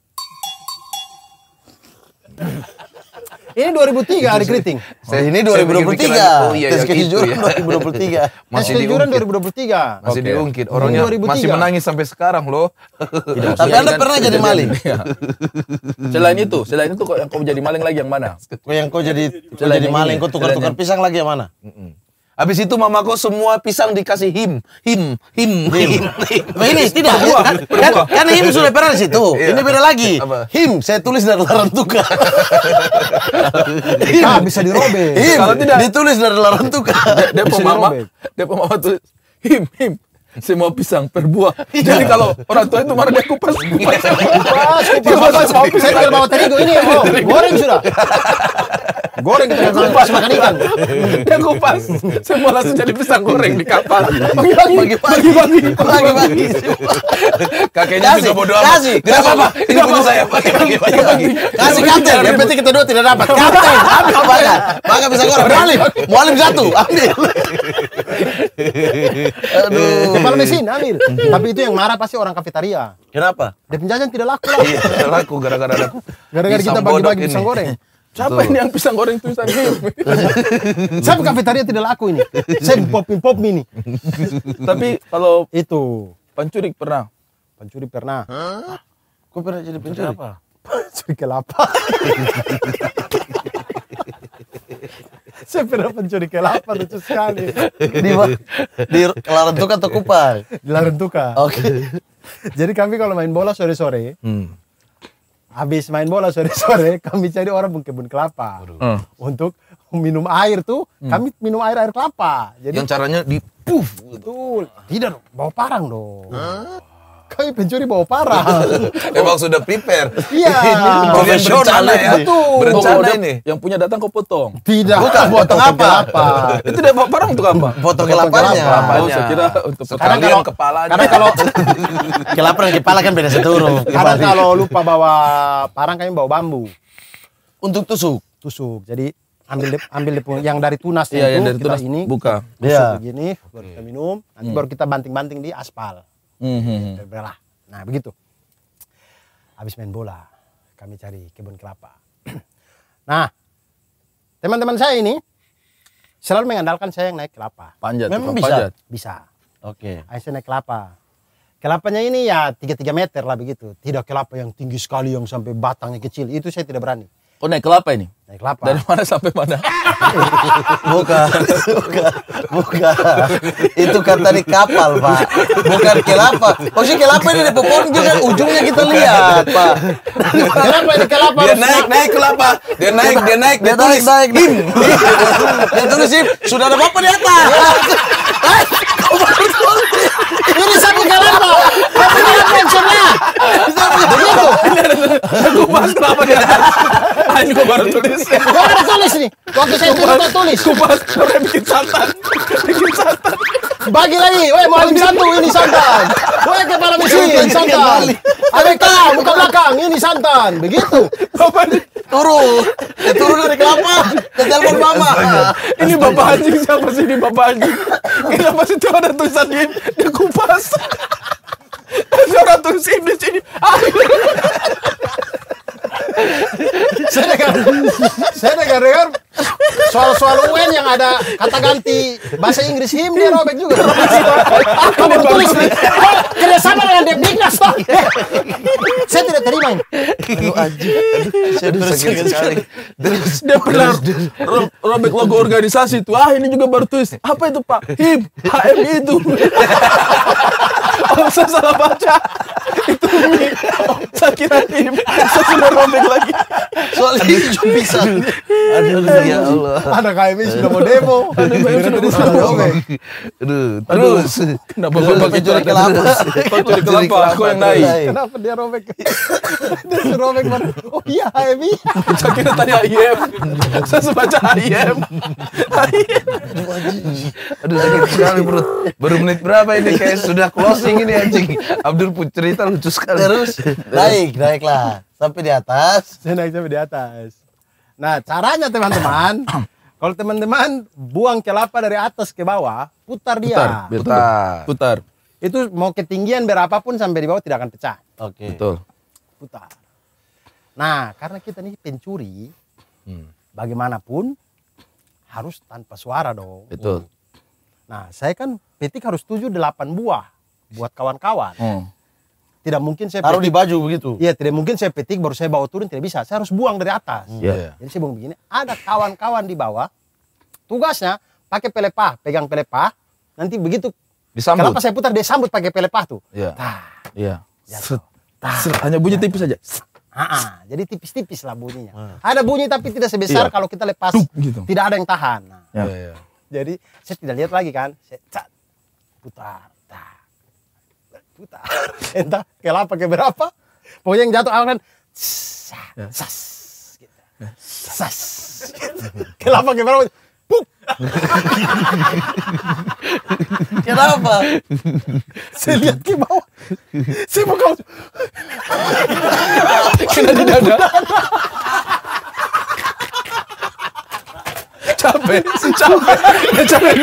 Ini 2003 hari keriting. oh, ini 2023. oh iya, Tes iya, kejujuran gitu ya. 2023. Masih Tes kejujuran 2023. Masih diungkit. Orangnya 2003. masih menangis sampai sekarang loh. Tapi Anda pernah jadi maling. Iya. selain itu, selain itu kok yang kau jadi maling lagi yang mana? Kok yang kau jadi selain jadi maling, kau tukar-tukar pisang lagi yang mana? Mm Habis itu mamaku semua pisang dikasih him, him, him, him. him. Oh, ini tidak. Berdua. Kan, kan him sudah pernah di situ. Iya. Ini beda lagi. Apa? Him saya tulis dari laran tukar. him. Ah, bisa dirobek. Kalau tidak ditulis dari laran tukar. Depo mama, depo mama tulis him, him, semua pisang berbuah. Iya. Jadi kalau orang tua itu marah dia kupas. Iya. Kupas, kupas, Saya tinggal bawa terigu ini Goreng sudah. Goreng kita kupas makan ikan. Dia kupas. Semua langsung jadi pisang goreng di kapal. Bagi-bagi. Bagi-bagi. Bagi-bagi. Kakeknya juga bodo amat. Kasih. Tidak apa-apa. Ini punya saya. bagi pagi Kasih kapten. Yang penting kita dua tidak dapat. Kapten. Ambil makan. Makan pisang goreng. Mualim. Mualim satu. Ambil. Aduh. Kepala iya, iya, mesin iya. ambil. Tapi itu yang marah pasti orang kafetaria. Kenapa? Dia penjajahan tidak laku Iya, tidak laku gara-gara ada gara-gara kita bagi-bagi pisang goreng. Siapa ini yang pisang goreng tulisan hidup? Siapa kafetaria tidak laku ini? Saya pop mie pop mini. ini. Tapi kalau itu pencuri pernah. Pencuri pernah. Hah? Kau pernah jadi pencuri? Apa? Pencuri kelapa. Saya pernah pencuri kelapa lucu sekali. Di di Larentuka atau Kupang? Di Larentuka. Oke. Jadi kami kalau main bola sore-sore, hmm. habis main bola sore-sore, kami cari orang kebun kelapa hmm. untuk minum air tuh. Hmm. Kami minum air air kelapa. Jadi yang caranya di puff. Gitu. Betul. Tidak, bawa parang dong kami pencuri bawa parah. Emang sudah prepare. Iya. Ya. Profesional ya. Betul. Berencana ini. Yang punya datang kau potong. Tidak. Bukan potong apa? Itu dia bawa parang untuk apa? Potong kelaparnya. Oh, saya kira untuk potong kalau kepalanya. Karena kalau kelaparan kepala kan beda seturu. Karena kalau lupa bawa parang kami bawa bambu. Untuk tusuk. Tusuk. Jadi ambil ambil di, yang dari tunas iya, itu yang dari kita tunas ini buka. Tusuk iya. begini baru kita minum. Nanti hmm. baru kita banting-banting di aspal. Mm -hmm. Nah begitu. Habis main bola, kami cari kebun kelapa. nah, teman-teman saya ini selalu mengandalkan saya yang naik kelapa. Panjat, Memang bisa? Panjat. Bisa. Oke. Okay. Saya naik kelapa. Kelapanya ini ya tiga tiga meter lah begitu. Tidak kelapa yang tinggi sekali yang sampai batangnya kecil. Itu saya tidak berani. Oh naik kelapa ini? Naik kelapa. Dari mana sampai mana? bukan, bukan, bukan. Itu kan di kapal, Pak. Bukan kelapa. Oh sih kelapa ini di pohon juga kan? ujungnya kita lihat, Pak. Kelapa ini kelapa. Dia naik, naik kelapa. Dia naik, dia naik, dia, tulis naik, him. dia tulis Sudah ada apa di atas. Iya. Ini satu kelapa mention lah. Aku bahas kenapa dia. Ini aku baru tulis. Gue baru tulis nih. Waktu saya tulis, gue tulis. Aku bahas kenapa bikin santan. Bikin santan. Bagi lagi. Weh, mau alim satu ini santan. Weh, kepala mesin iya, santan. Aleka, iya, iya. buka belakang. Ini santan. Begitu. Bapak turun. Ya, turun dari kelapa. Ke telepon mama. Ini bapak anjing siapa sih ini bapak anjing? Kenapa sih tuh ada tulisan ini. Dia kupas. Suara tusim di sini. saya dengar, saya dengar, dengar soal-soal UN yang ada kata ganti bahasa Inggris him dia robek juga. mau tulis Kerja sama dengan Depdiknas toh. Iya. saya tidak terima ini. Aduh anjing. saya terus sekali. Terus dia pernah robek logo organisasi itu Ah, ini juga baru tulis. Apa itu, Pak? HIM, HMI itu. oh, saya salah baca. Itu HIM. Oh, saya kira HIM. Saya sudah robek lagi. Soal itu cuma bisa. Aduh, ya Allah. Anak HMI sudah mau demo. Anak HMI sudah mau demo. Aduh, terus. Kenapa bapak curi kelapa? Bapak curi kelapa, aku yang naik. Kenapa dia robek? Dia suruh robek baru. Oh iya, HMI. Saya kira tadi HIM. Saya sebaca HIM. BBM. Aduh sakit sekali perut. Baru menit berapa ini kayak sudah closing ini anjing. Abdul pun cerita lucu sekali. Terus naik, naiklah sampai di atas. Saya naik sampai di atas. Nah, caranya teman-teman, kalau teman-teman buang kelapa dari atas ke bawah, putar dia. Putar, putar. putar. Itu mau ketinggian berapapun sampai di bawah tidak akan pecah. Oke. Okay. Betul. Putar. Nah, karena kita ini pencuri, hmm. bagaimanapun harus tanpa suara dong. Betul. Nah, saya kan petik harus tujuh delapan buah buat kawan-kawan. Hmm. Tidak mungkin saya taruh petik, di baju begitu. Iya, tidak mungkin saya petik baru saya bawa turun tidak bisa. Saya harus buang dari atas. Hmm. Yeah. Jadi saya buang begini, ada kawan-kawan di bawah. Tugasnya pakai pelepah, pegang pelepah. Nanti begitu disambut. Kenapa saya putar dia sambut pakai pelepah tuh? Iya. Yeah. Iya. Yeah. Ya Hanya bunyi tipis saja jadi tipis-tipis lah bunyinya. Hmm. Ada bunyi tapi tidak sebesar iya. kalau kita lepas, Tuk, gitu. tidak ada yang tahan. Nah, ya. Ya, ya. Jadi saya tidak lihat lagi kan, saya cat, putar, tak, putar, entah kelapa keberapa. berapa, pokoknya yang jatuh kan, sas, gitu. sas, sas, gitu. kelapa ke berapa, Kenapa? Saya lihat ke bawah. Saya buka. Kena di dada. capek, capek, capek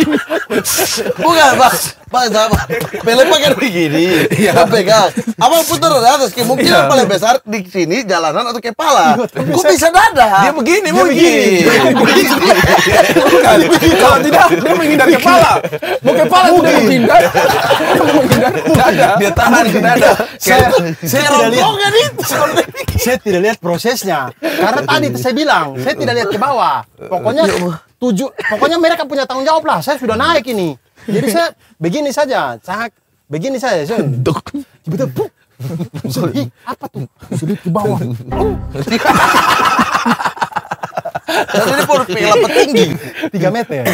Bukan, Pak. Pak, pele pakai begini, ya. pegang. Apa putar dari atas? Kayak mungkin yang paling besar di sini jalanan atau kepala. Gue iya, bisa dada. Dia begini, dia begini. Kalau tidak, dia menghindar kepala. Mau kepala sudah menghindar. Dia Dia tahan ke dada. Saya, saya tidak lihat. itu. Saya tidak lihat prosesnya. Karena tadi saya bilang, saya tidak lihat ke bawah. Pokoknya ya tujuh. Pokoknya mereka punya tanggung jawab lah. Saya sudah naik ini. Jadi saya begini saja, saya begini saja, Sun. Tiba-tiba buk. apa tuh? Sedih ke bawah. Dan ini pulpi lapet tinggi. tiga meter.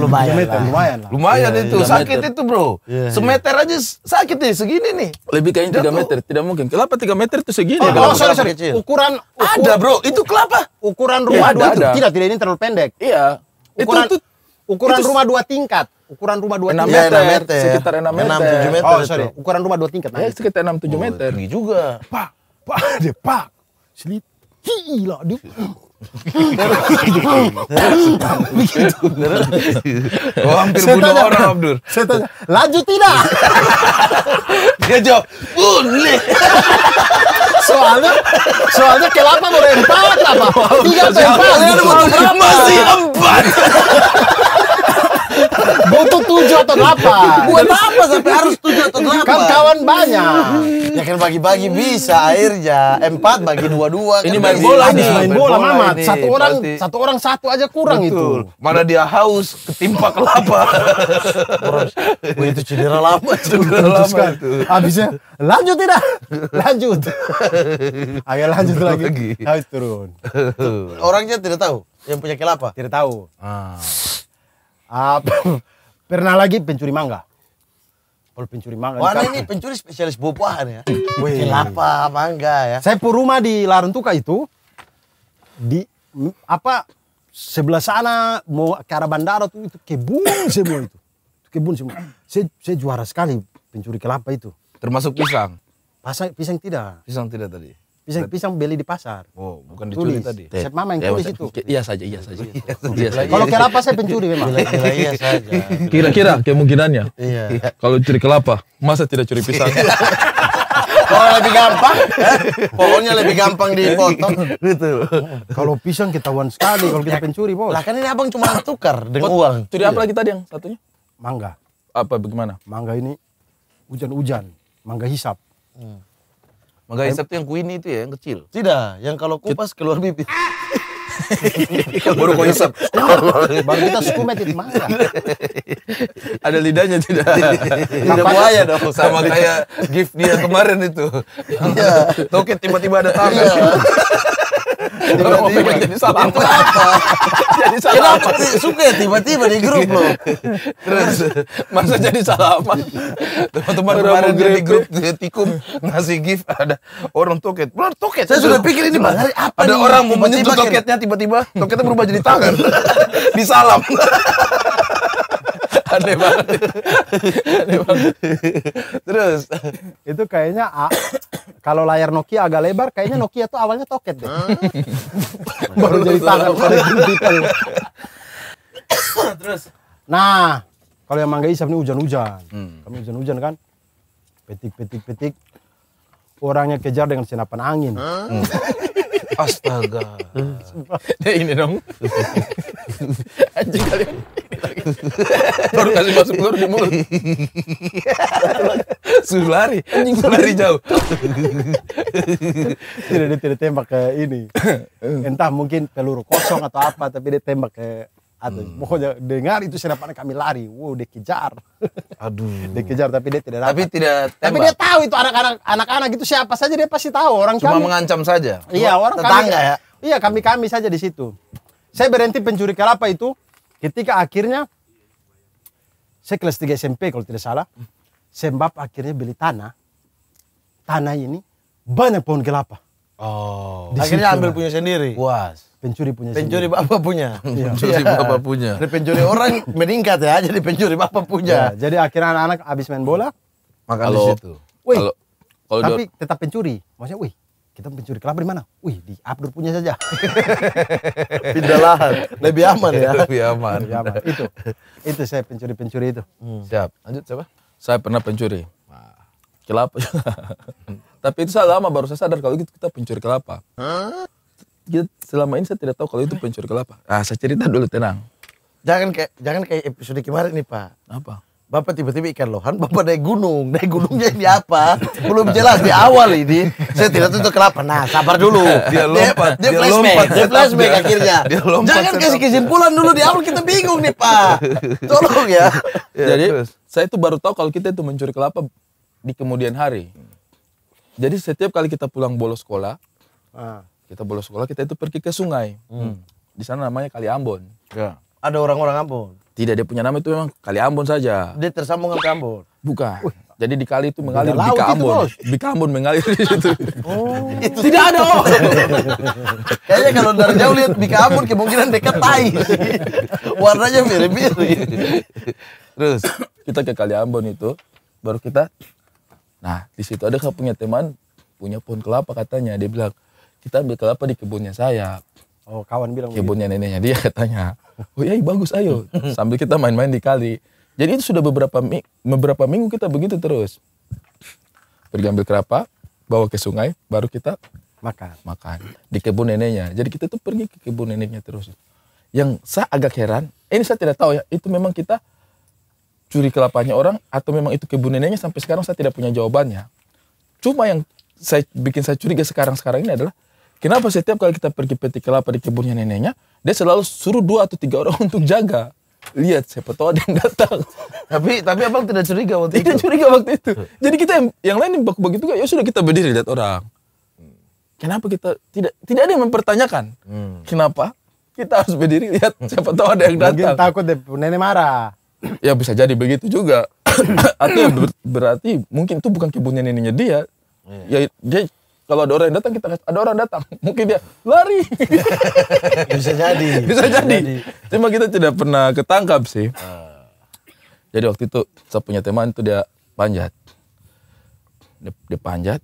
Lumayan. meter, lah. lumayan lah. Lumayan yeah, itu. Iya. Sakit meter. itu, Bro. Yeah, iya. Semeter aja sakit nih ya, segini nih. Lebih kayaknya tiga meter, tidak mungkin. Kelapa tiga meter itu segini. Oh, oh sorry, sorry. Kecil. Ukuran, ukuran ada, Bro. Itu kelapa. Ukuran iya, rumah ya, ada, dua ada. Tidak, tidak ini terlalu pendek. Iya. Ukuran itu, itu ukuran itu, rumah dua tingkat ukuran rumah dua tingkat. Meter, ya, 6 meter. Sekitar 6 meter. 6, 7 meter. Oh, sorry. Itu. Ukuran rumah dua tingkat. Ya, sekitar 6, 7 oh, meter. Tinggi juga. Pak, pak, dia pak. Selit. Hi, lah dia. Oh, hampir bunuh orang Abdur. Saya tanya, lanjut tidak? Dia jawab, boleh. soalnya, soalnya kelapa mau empat apa? Tiga atau empat? Masih empat butuh tujuh atau delapan buat apa sampai harus tujuh atau delapan kan kawan banyak ya kan bagi-bagi bisa airnya empat bagi dua-dua kan ini main bola ini main bola, bola satu orang satu orang satu aja kurang itu mana dia haus ketimpa kelapa Oh, itu cedera lama cedera lama kan itu habisnya lanjut tidak lanjut ayo lanjut lagi, lagi. harus turun orangnya tidak tahu yang punya kelapa tidak tahu ah apa pernah lagi pencuri mangga. Kalau pencuri mangga. Wah, ini kan- pencuri spesialis buah-buahan ya. Wih. Kelapa, mangga ya. Saya pun rumah di larantuka itu di apa sebelah sana mau ke arah bandara tuh itu kebun semua itu. Kebun semua. Saya, saya juara sekali pencuri kelapa itu. Termasuk pisang. Pasang, pisang tidak. Pisang tidak tadi. Pisang-pisang beli di pasar. Oh, bukan dicuri tadi. Set Mama yang tulis itu. Iya saja, iya saja. Iya. Iya kalau iya kelapa saya pencuri memang. iya saja. Kira-kira kemungkinannya. Iya. Kalau curi kelapa, masa tidak curi pisang? Kalau lebih gampang, pokoknya lebih gampang dipotong. Gitu. Kalau pisang ketahuan sekali kalau kita ya. pencuri, Bos. Lah kan ini Abang cuma tukar dengan uang. Curi apa lagi tadi yang satunya? Mangga. Apa bagaimana? Mangga ini hujan-hujan, mangga hisap. Hmm. Magai hisap itu yang kuini itu ya, yang kecil. Tidak, yang kalau kupas keluar bibit. Baru kau hisap. Baru kita suku itu marah. Ada lidahnya tidak. Tidak buaya dong. Sama kayak gift dia kemarin itu. Iya. Toket tiba-tiba ada tangan. Iya tiba-tiba jadi salah apa? apa? jadi salah apa? Suka ya tiba-tiba di grup lo. Terus masa jadi salah apa? Teman-teman kemarin di grup tikum ngasih gift ada orang toket. Benar toket. Saya sudah pikir ini bang apa Ada orang mau menyentuh toketnya tiba-tiba toketnya berubah jadi tangan. Disalam. aneh banget aneh banget terus itu kayaknya kalau layar Nokia agak lebar kayaknya Nokia tuh awalnya toket deh baru jadi tangan jadi terus nah kalau yang Mangga Isap ini hujan-hujan hmm. kami hujan-hujan kan petik petik petik orangnya kejar dengan senapan angin. Hmm. Astaga. ya ini dong. Anjing kalian. Baru kasih masuk telur di mulut. Suruh lari. Anjing sudah lari jauh. tidak, dia tidak tembak ke ini. Entah mungkin peluru kosong atau apa, tapi dia tembak ke atau hmm. mau dengar itu senapan kami lari wow kejar aduh kejar tapi dia tidak dapat. tapi tidak tembak. tapi dia tahu itu anak-anak anak-anak itu siapa saja dia pasti tahu orang cuma kami, mengancam saja iya orang tetangga kami, ya iya kami kami saja di situ saya berhenti pencuri kelapa itu ketika akhirnya saya kelas 3 SMP kalau tidak salah sembap akhirnya beli tanah tanah ini banyak pohon kelapa oh di akhirnya situ, ambil punya sendiri puas pencuri punya pencuri sendiri. bapak punya iya. pencuri ya. bapak punya dari pencuri orang meningkat ya jadi pencuri bapak punya ya, jadi akhirnya anak-anak abis main bola makan di situ wih kalau tapi tetap pencuri maksudnya wih kita pencuri kelapa di mana wih di Abdur punya saja pindah lahan lebih aman ya lebih aman, lebih aman. itu itu saya pencuri pencuri itu hmm. siap lanjut coba saya pernah pencuri kelapa tapi itu saya lama baru saya sadar kalau itu kita pencuri kelapa huh? selama ini saya tidak tahu kalau itu pencuri kelapa. Ah, saya cerita dulu tenang. Jangan kayak jangan kayak episode kemarin nih Pak. Apa? Bapak tiba-tiba ikan lohan, Bapak naik gunung. Naik gunungnya ini apa? Belum jelas di awal ini. Saya tidak tentu kelapa. Nah, sabar dulu. Dia lompat. Dia, dia, dia flashback. Lompat, dia flashback dia, akhirnya. Dia lompat, Jangan kasih kesimpulan dulu di awal kita bingung nih, Pak. Tolong ya. Jadi, ya, terus. saya itu baru tahu kalau kita itu mencuri kelapa di kemudian hari. Jadi setiap kali kita pulang bolos sekolah, ah kita bolos sekolah kita itu pergi ke sungai hmm. hmm. di sana namanya Kali Ambon ya. ada orang-orang Ambon tidak dia punya nama itu memang Kali Ambon saja dia tersambung ke Ambon bukan Wih. Jadi di kali itu mengalir di Ambon. Di Ambon mengalir di situ. Oh. Tidak ada Kayaknya kalau dari jauh lihat di Ambon kemungkinan dekat tai. Warnanya mirip-mirip. Terus kita ke Kali Ambon itu baru kita Nah, di situ ada punya teman punya pohon kelapa katanya. Dia bilang, kita ambil kelapa di kebunnya saya oh kawan bilang kebunnya begitu. neneknya dia katanya oh iya, iya bagus ayo sambil kita main-main di kali jadi itu sudah beberapa beberapa minggu kita begitu terus pergi ambil kelapa bawa ke sungai baru kita makan makan di kebun neneknya jadi kita tuh pergi ke kebun neneknya terus yang saya agak heran ini saya tidak tahu ya itu memang kita curi kelapanya orang atau memang itu kebun neneknya sampai sekarang saya tidak punya jawabannya cuma yang saya bikin saya curiga sekarang sekarang ini adalah Kenapa setiap kali kita pergi petik kelapa di kebunnya neneknya, dia selalu suruh dua atau tiga orang untuk jaga. Lihat siapa tahu ada yang datang. tapi tapi abang tidak curiga waktu itu. Tidak curiga waktu itu. Jadi kita yang, yang lain begitu ya sudah kita berdiri lihat orang. Kenapa kita tidak tidak ada yang mempertanyakan? Hmm. Kenapa? Kita harus berdiri lihat siapa tahu ada yang datang. Mungkin takut deh nenek marah. ya bisa jadi begitu juga. Atau ber, berarti mungkin itu bukan kebunnya neneknya dia. Iya. Ya dia kalau ada orang datang kita ada orang datang, mungkin dia lari. Bisa jadi. Bisa jadi. Cuma kita tidak pernah ketangkap sih. Ah. Jadi waktu itu saya punya teman itu dia panjat. Dia, dia panjat.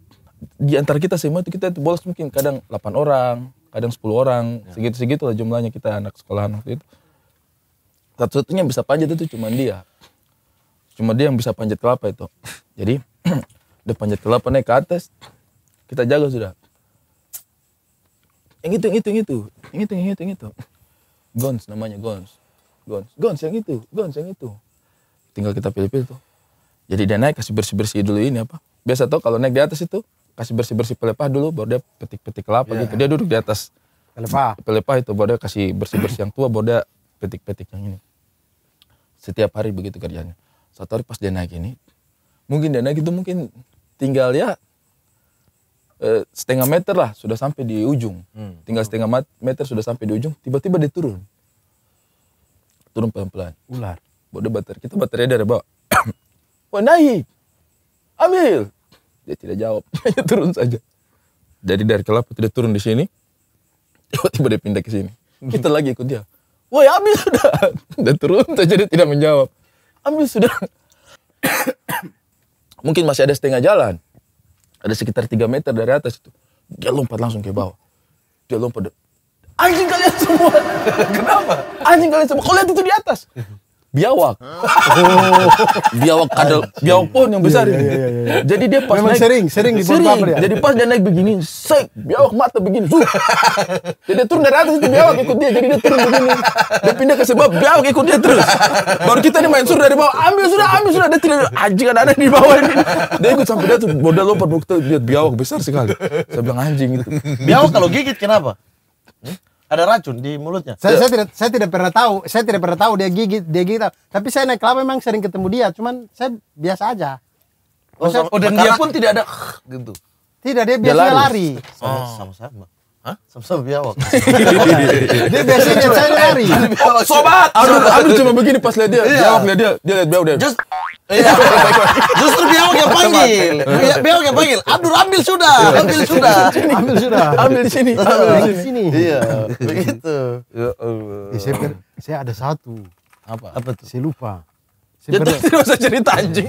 Di antara kita semua itu kita itu bolos mungkin kadang 8 orang, kadang 10 orang, ya. segitu-segitu lah jumlahnya kita anak sekolah waktu itu. Satu-satunya bisa panjat itu cuma dia. Cuma dia yang bisa panjat kelapa itu. Jadi dia panjat kelapa naik ke atas, kita jaga sudah yang itu yang itu yang itu yang itu yang itu yang itu Gons namanya Gons Gons Gons yang itu Gons yang itu tinggal kita pilih-pilih tuh jadi dia naik kasih bersih-bersih dulu ini apa biasa tuh kalau naik di atas itu kasih bersih-bersih pelepah dulu baru dia petik-petik kelapa yeah. gitu dia duduk di atas pelepah pelepah itu baru dia kasih bersih-bersih yang tua baru dia petik-petik yang ini setiap hari begitu kerjanya satu hari pas dia naik ini mungkin dia naik itu mungkin tinggal ya Eh, setengah meter lah sudah sampai di ujung. Hmm. Tinggal setengah meter sudah sampai di ujung, tiba-tiba dia turun. Turun pelan-pelan. Ular. Bodoh baterai. Kita baterai dari bawah. Wah naik. Ambil. Dia tidak jawab. Dia turun saja. Jadi dari kelapa tidak turun di sini. Tiba-tiba dia pindah ke sini. Hmm. Kita lagi ikut dia. Woi ambil sudah. dia turun saja dia tidak menjawab. Ambil sudah. Mungkin masih ada setengah jalan ada sekitar 3 meter dari atas itu. Dia lompat langsung ke bawah. Dia lompat. Anjing kalian semua. Kenapa? Anjing kalian semua. Kau lihat itu di atas biawak. Oh. biawak kadal, ah, biawak pun yang besar yeah, ini. Yeah, yeah, yeah. Iya. Jadi dia pas Memang naik sering, sering di sering. Ya? Jadi pas dia naik begini, sek, biawak mata begini. Jadi dia turun dari atas itu biawak ikut dia. Jadi dia turun begini. Dia pindah ke sebab biawak ikut dia terus. Baru kita nih main suruh dari bawah, ambil sudah, ambil sudah. Dia tidak anjing ada di bawah ini. Dia ikut sampai dia tuh bodoh lompat, lihat biawak besar sekali. Saya bilang anjing itu. Biawak kalau gigit kenapa? Hmm? ada racun di mulutnya. Saya, iya. saya tidak saya tidak pernah tahu, saya tidak pernah tahu dia gigit, dia gigit. Tapi saya naik kelapa memang sering ketemu dia, cuman saya biasa aja. Oh, saya, oh dan dia pun tidak ada gitu. Tidak, dia biasanya dia lari. Sama-sama. Oh. Hah? Sama-sama biawak. dia biasanya saya lari. Sobat, Aduh, Aduh cuma begini pas lihat dia, iya. biawak lihat dia, dia lihat biawak dia. Just Iya. Justru Biawak yang panggil. Iya, Biawak yang panggil. Abdur ambil sudah, iya. ambil sudah. ambil sudah. Ambil di sini. Ambil di sini. Iya, begitu. Ya Allah. Eh, saya, saya ada satu. Apa? Apa tuh? Saya lupa. Ya terus tidak usah cerita anjing.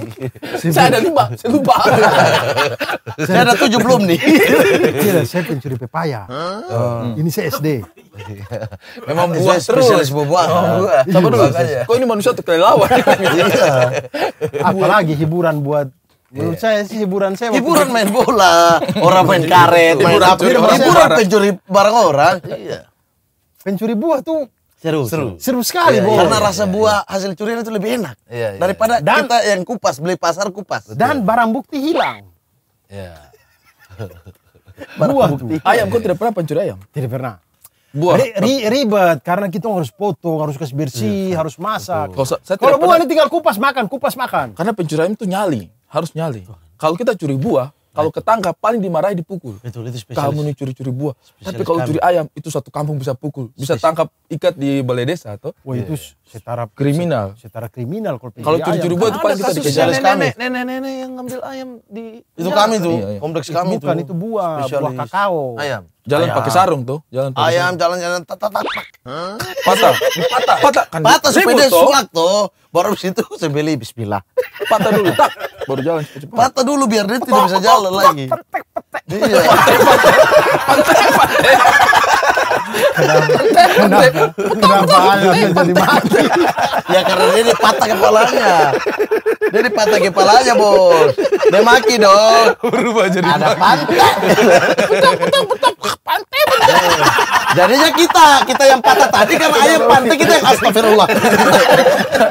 saya ada lima, saya lupa. saya ada tujuh belum nih. Tidak, iya, saya pencuri pepaya. Eh, ini saya SD. Memang buah terus. Spesialis buah. Oh, iya, buah. Sama dulu. Kok ini manusia terkelelawar? iya. Apalagi hiburan buat Menurut iya. saya sih hiburan saya hiburan main bola, orang main karet, main apa, hiburan pencuri barang orang. Iya. Pencuri buah tuh seru seru seru sekali iya, iya, iya karena iya, rasa buah iya. hasil curian itu lebih enak iya, iya, daripada Dan, kita yang kupas beli pasar kupas dan barang bukti hilang yeah. barang buah bukti ayam kok tidak pernah pencuri ayam tidak pernah buah ri, ribet karena kita harus potong harus kasih bersih iya. harus masak kalau buah ini tinggal kupas makan kupas makan karena pencurian itu nyali harus nyali kalau kita curi buah kalau ketangkap paling dimarahi dipukul. Betul itu spesialis. Kamu nih curi-curi buah. Spesialis Tapi kalau curi ayam itu satu kampung bisa pukul, bisa spesialis. tangkap ikat di balai desa atau? Wah itu iya, iya. setara kriminal. Setara kriminal kalau Kalau curi-curi buah itu paling kita dikejar kami. Nenek-nenek yang ngambil ayam di Itu kami tuh, iya, kompleks kami tuh. Bukan itu buah, buah kakao. Ayam. Jalan pakai sarung tuh, jalan pakai Ayam jalan-jalan tatatak. Patah, patah. Patah kan. Patah sepeda sulak tuh. Baru situ saya beli bismillah. Patah dulu tak, baru jalan cepat. cepat. Patah dulu biar dia tidak bisa jalan lagi. Petek, patah Iya. Kenapa? Kenapa jadi mati? Ya karena dia dipatah kepalanya. Dia dipatah kepalanya, Bos. Dia maki dong. Berubah jadi Ada patah. Petak, petak, Jadinya kita, kita yang patah tadi karena ayam pantai kita yang astagfirullah.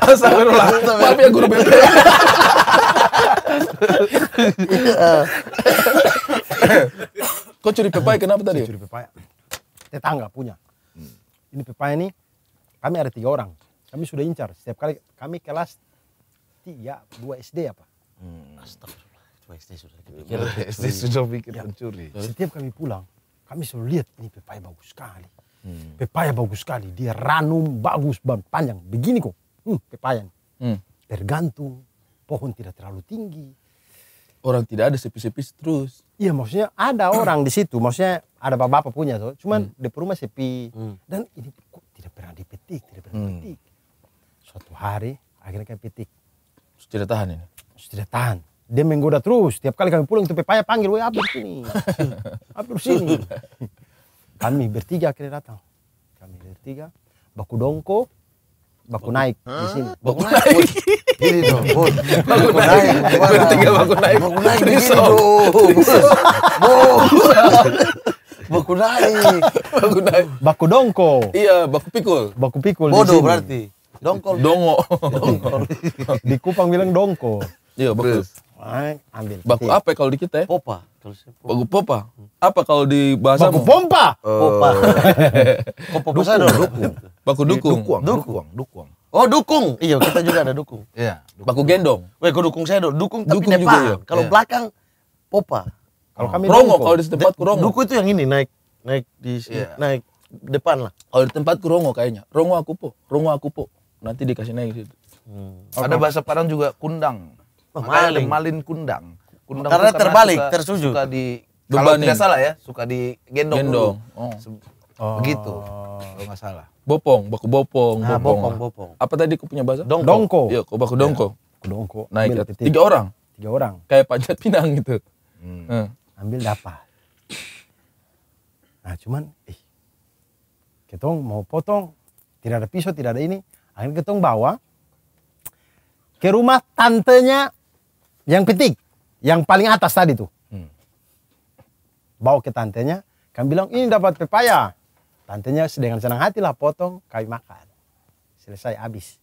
astagfirullah. Maaf ya guru BP. Kok curi pepaya kenapa tadi? Curi pepaya. Tetangga punya. Hmm. Ini pepaya ini kami ada tiga orang. Kami sudah incar. Setiap kali kami kelas tiga, dua SD apa? Hmm. Astagfirullah. Dua SD sudah. Dua SD sudah pikir ya. mencuri. Setiap kami pulang, kami selalu lihat ini pepaya bagus sekali. Hmm. Pepaya bagus sekali. Dia ranum bagus ban panjang. Begini kok. Hmm, pepaya ini. Hmm. Tergantung. Pohon tidak terlalu tinggi. Orang tidak ada sepi-sepi terus. Iya maksudnya ada orang di situ. Maksudnya ada bapak-bapak punya. So. Cuman hmm. di rumah sepi. Hmm. Dan ini kok tidak pernah dipetik. Tidak pernah hmm. dipetik. Suatu hari akhirnya kayak petik. Sudah tahan ini? Sudah tahan dia menggoda terus. Tiap kali kami pulang tuh payah panggil, woi Abdur sini, Abdur sini. Kami bertiga akhirnya datang. Kami bertiga, baku dongko, baku naik di sini. Baku, naik. Gini dong, Bun. Baku naik. bertiga baku naik. Baku naik ini dong. Baku naik. Baku naik. Baku dongko. Iya, baku pikul. Baku pikul Bodoh berarti. Dongkol. Dongo. Dongkol. Di Kupang bilang dongko. Iya, bagus ambil. Baku apa ya kalau di kita ya? Popa. Baku popa. Apa kalau di bahasa? Baku pompa. Eh. Popa. Popa bahasa dukung. Baku iya, dukung. dukung dukung dukung. Oh dukung, iya kita juga ada dukung. Iya. Baku gendong. Weh, kau dukung saya dong dukung tapi dukung Nepal. Iya. Kalau iya. belakang popa. Kalau oh. kami rongo, kalau di tempat rongo. Duku itu yang ini naik naik di sini, iya. yeah. naik depan lah. Kalau di tempat rongo kayaknya. Rongo aku po, rongo aku po. Nanti dikasih naik situ. Hmm. Ada bahasa Padang juga kundang maling. Malin kundang. Kundang Karena terbalik, suka, tersujud. Suka di kalau tidak salah ya, suka digendong Gendong. dulu. Oh. oh. Begitu. Oh, nggak salah. Bopong, baku bopong, nah, bopong, bopong, bopong. Apa tadi aku punya bahasa? Dongko. Dongko. Iya, baku dongko. Ya, dongko. Naik ke tiga, tiga orang. Tiga orang. Kayak panjat pinang gitu. Hmm. hmm. Ambil dapat. Nah, cuman eh ketong mau potong, tidak ada pisau, tidak ada ini. Akhirnya ketong bawa ke rumah tantenya yang petik, yang paling atas tadi tuh. Hmm. Bawa ke tantenya, kami bilang ini dapat pepaya. Tantenya dengan senang hati lah potong, kami makan. Selesai habis.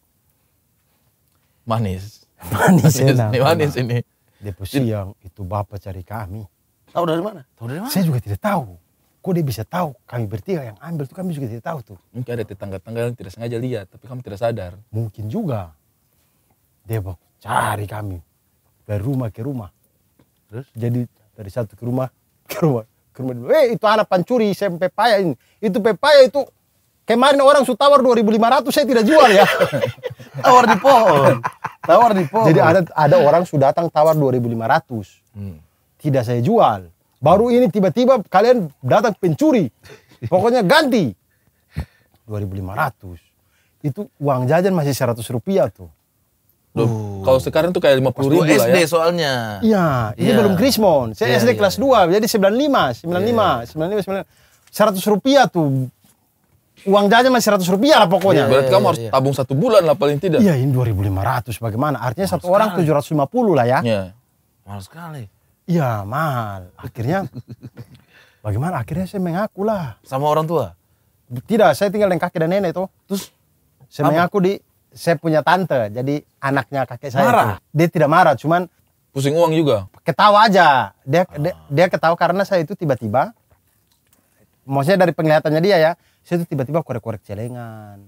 Manis. Manis, ini, manis ini. Depo yang itu bapak cari kami. Tahu dari mana? Tahu dari mana? Saya juga tidak tahu. Kok dia bisa tahu? Kami bertiga yang ambil tuh kami juga tidak tahu tuh. Mungkin ada tetangga-tetangga yang tidak sengaja lihat, tapi kami tidak sadar. Mungkin juga. Dia bawa cari kami dari rumah ke rumah. Terus? Jadi dari satu ke rumah ke rumah ke rumah dulu. Eh itu anak pencuri saya pepaya ini. Itu pepaya itu kemarin orang sudah tawar 2.500 saya tidak jual ya. tawar di pohon. Tawar di pohon. Jadi ada ada orang sudah datang tawar 2.500. Hmm. Tidak saya jual. Baru ini tiba-tiba kalian datang pencuri. Pokoknya ganti. 2.500. Itu uang jajan masih 100 rupiah tuh. Loh, uh. kalau sekarang tuh kayak lima puluh ribu lah ya. SD soalnya. Iya, ini yeah. belum Krismon. Saya yeah, SD yeah. kelas 2, jadi 95, 95, yeah. 95, 95, 100 rupiah tuh. Uang jajan masih 100 rupiah lah pokoknya. Yeah, berarti yeah, kamu harus yeah. Iya. tabung satu bulan lah paling tidak. Iya, ini 2500 bagaimana? Artinya satu sekali. orang 750 lah ya. Iya. Yeah. Mahal sekali. Iya, mahal. Akhirnya bagaimana? Akhirnya saya mengaku lah. Sama orang tua? Tidak, saya tinggal dengan kakek dan nenek tuh. Terus? Saya Apa? mengaku di saya punya tante, jadi anaknya kakek saya marah. Itu, dia tidak marah, cuman pusing uang juga. Ketawa aja. Dia ah. dia, dia ketawa karena saya itu tiba-tiba maksudnya dari penglihatannya dia ya, saya itu tiba-tiba korek-korek celengan.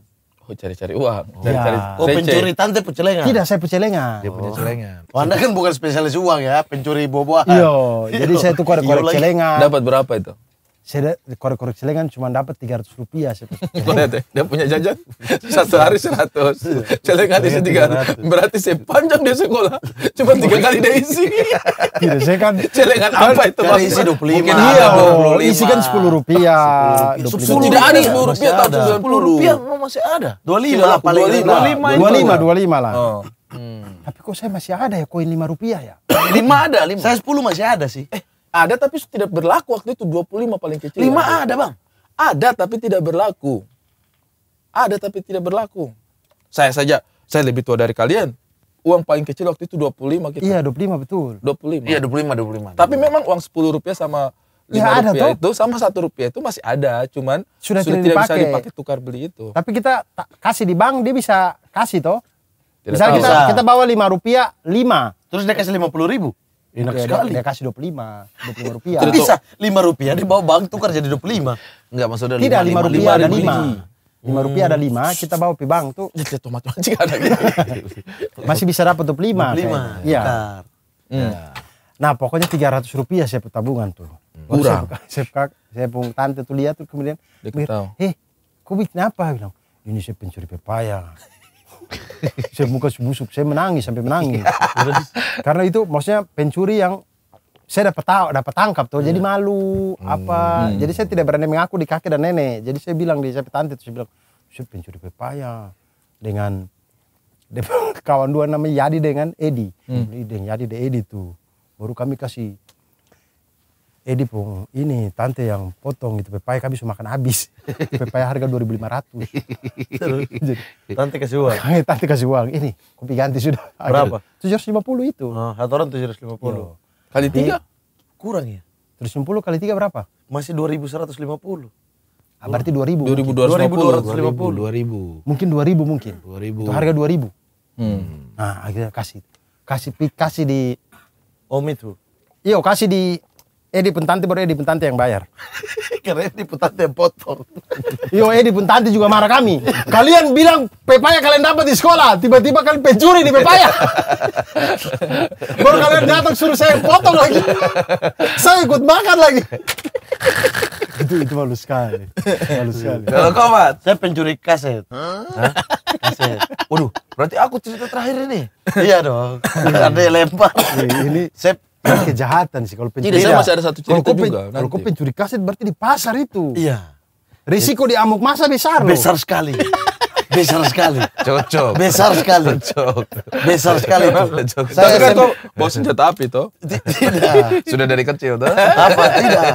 Oh, cari-cari uang. Iya. Cari-cari. Ya. Oh, pencuri tante pecelengan. Tidak, saya pecelengan. Dia punya oh. celengan. Oh, Anda kan bukan spesialis uang ya, pencuri boboan. Iya, jadi saya itu korek-korek celengan. Dapat berapa itu? saya korek-korek kan cuma dapat 300 rupiah. Lihat dia punya jajan satu hari 100. Selengan isi 300. Berarti panjang dia sekolah cuma tiga kali dia isi. Tidak, saya kan selengan apa itu? Kali isi 25. Mungkin iya, oh, isi kan 10 rupiah. 10, 10 tidak ada 10 rupiah tahun 90. rupiah masih ada. 25 25 25. 25 25 lah. Oh. Hmm. Tapi kok saya masih ada ya koin 5 rupiah ya? 5 ada, 5. Saya 10 masih ada sih. Eh, ada tapi tidak berlaku waktu itu 25 paling kecil. 5 ya. ada bang? Ada tapi tidak berlaku. Ada tapi tidak berlaku. Saya saja, saya lebih tua dari kalian. Uang paling kecil waktu itu 25 kita. Iya 25 betul. 25. Iya 25, 25. 25. Tapi memang uang 10 rupiah sama 5 ya, ada rupiah toh. itu sama satu rupiah itu masih ada cuman sudah, sudah tidak, dipakai. bisa dipakai tukar beli itu tapi kita kasih di bank dia bisa kasih toh tidak Misalnya tahu. kita, kita bawa 5 rupiah 5. terus dia kasih 50 ribu Enak dia, sekali. Dia, dia kasih 25, 25 rupiah. Tidak bisa, 5 rupiah dibawa bank tukar jadi 25. Enggak maksudnya 5. Tidak, 5, 5 rupiah 5, ada 5. 5 rupiah ada 5, kita bawa ke bank tuh. Jadi iya, tomat mancing ada Masih bisa dapat 25. 25. Iya. Hmm. Nah, pokoknya 300 rupiah saya tabungan tuh. Kurang. Saya, saya, saya pun tante tuh lihat tuh kemudian. Dia mikir, "Eh, kok bikin apa?" bilang. Ini saya pencuri pepaya. saya muka busuk, saya menangis sampai menangis. Karena itu maksudnya pencuri yang saya dapat tahu, dapat tangkap tuh, hmm. jadi malu hmm. apa. Hmm. Jadi saya tidak berani mengaku di kakek dan nenek. Jadi saya bilang di saya tante saya bilang, saya pencuri pepaya dengan kawan dua namanya Yadi dengan Edi. Hmm. Dengan Yadi dan Edi tuh. Baru kami kasih Edi pun ini tante yang potong gitu pepaya kami sudah makan habis. pepaya harga 2500. jadi tante kasih uang. tante kasih uang. Ini kopi ganti sudah. Berapa? 750 itu. Oh, satu orang 750. Yo. Iya. Kali tiga? Kurang ya. 750 kali tiga berapa? Masih 2150. Ah, berarti 2000. 2250. 2250. 2000. Mungkin 2000 mungkin. 2000. Itu harga 2000. Hmm. Nah, akhirnya kasih kasih kasih di Om itu. Iya, kasih di Edi eh, Pentanti baru Edi eh, Pentanti yang bayar. Karena Edi Pentanti yang potong. Yo Edi eh, Pentanti juga marah kami. Kalian bilang pepaya kalian dapat di sekolah, tiba-tiba kalian pencuri di pepaya. baru kalian datang suruh saya potong lagi. saya ikut makan lagi. itu itu malu sekali. Malu sekali. Kalau kau, Mat, saya pencuri kaset. Kaset. Waduh, berarti aku cerita terakhir ini. iya dong. Iya. Ada lempar. ini saya kejahatan sih kalau pencuri. Tidak, saya masih ada satu cerita kalau juga. Kalau kalau kau pencuri kaset berarti di pasar itu. Iya. Risiko di amuk masa besar loh. Besar sekali. besar sekali. Cocok. Besar sekali. Cocok. Besar sekali itu. Cocok. Saya Tapi kan kau bawa senjata api toh? Tidak. Sudah dari kecil toh? Apa tidak?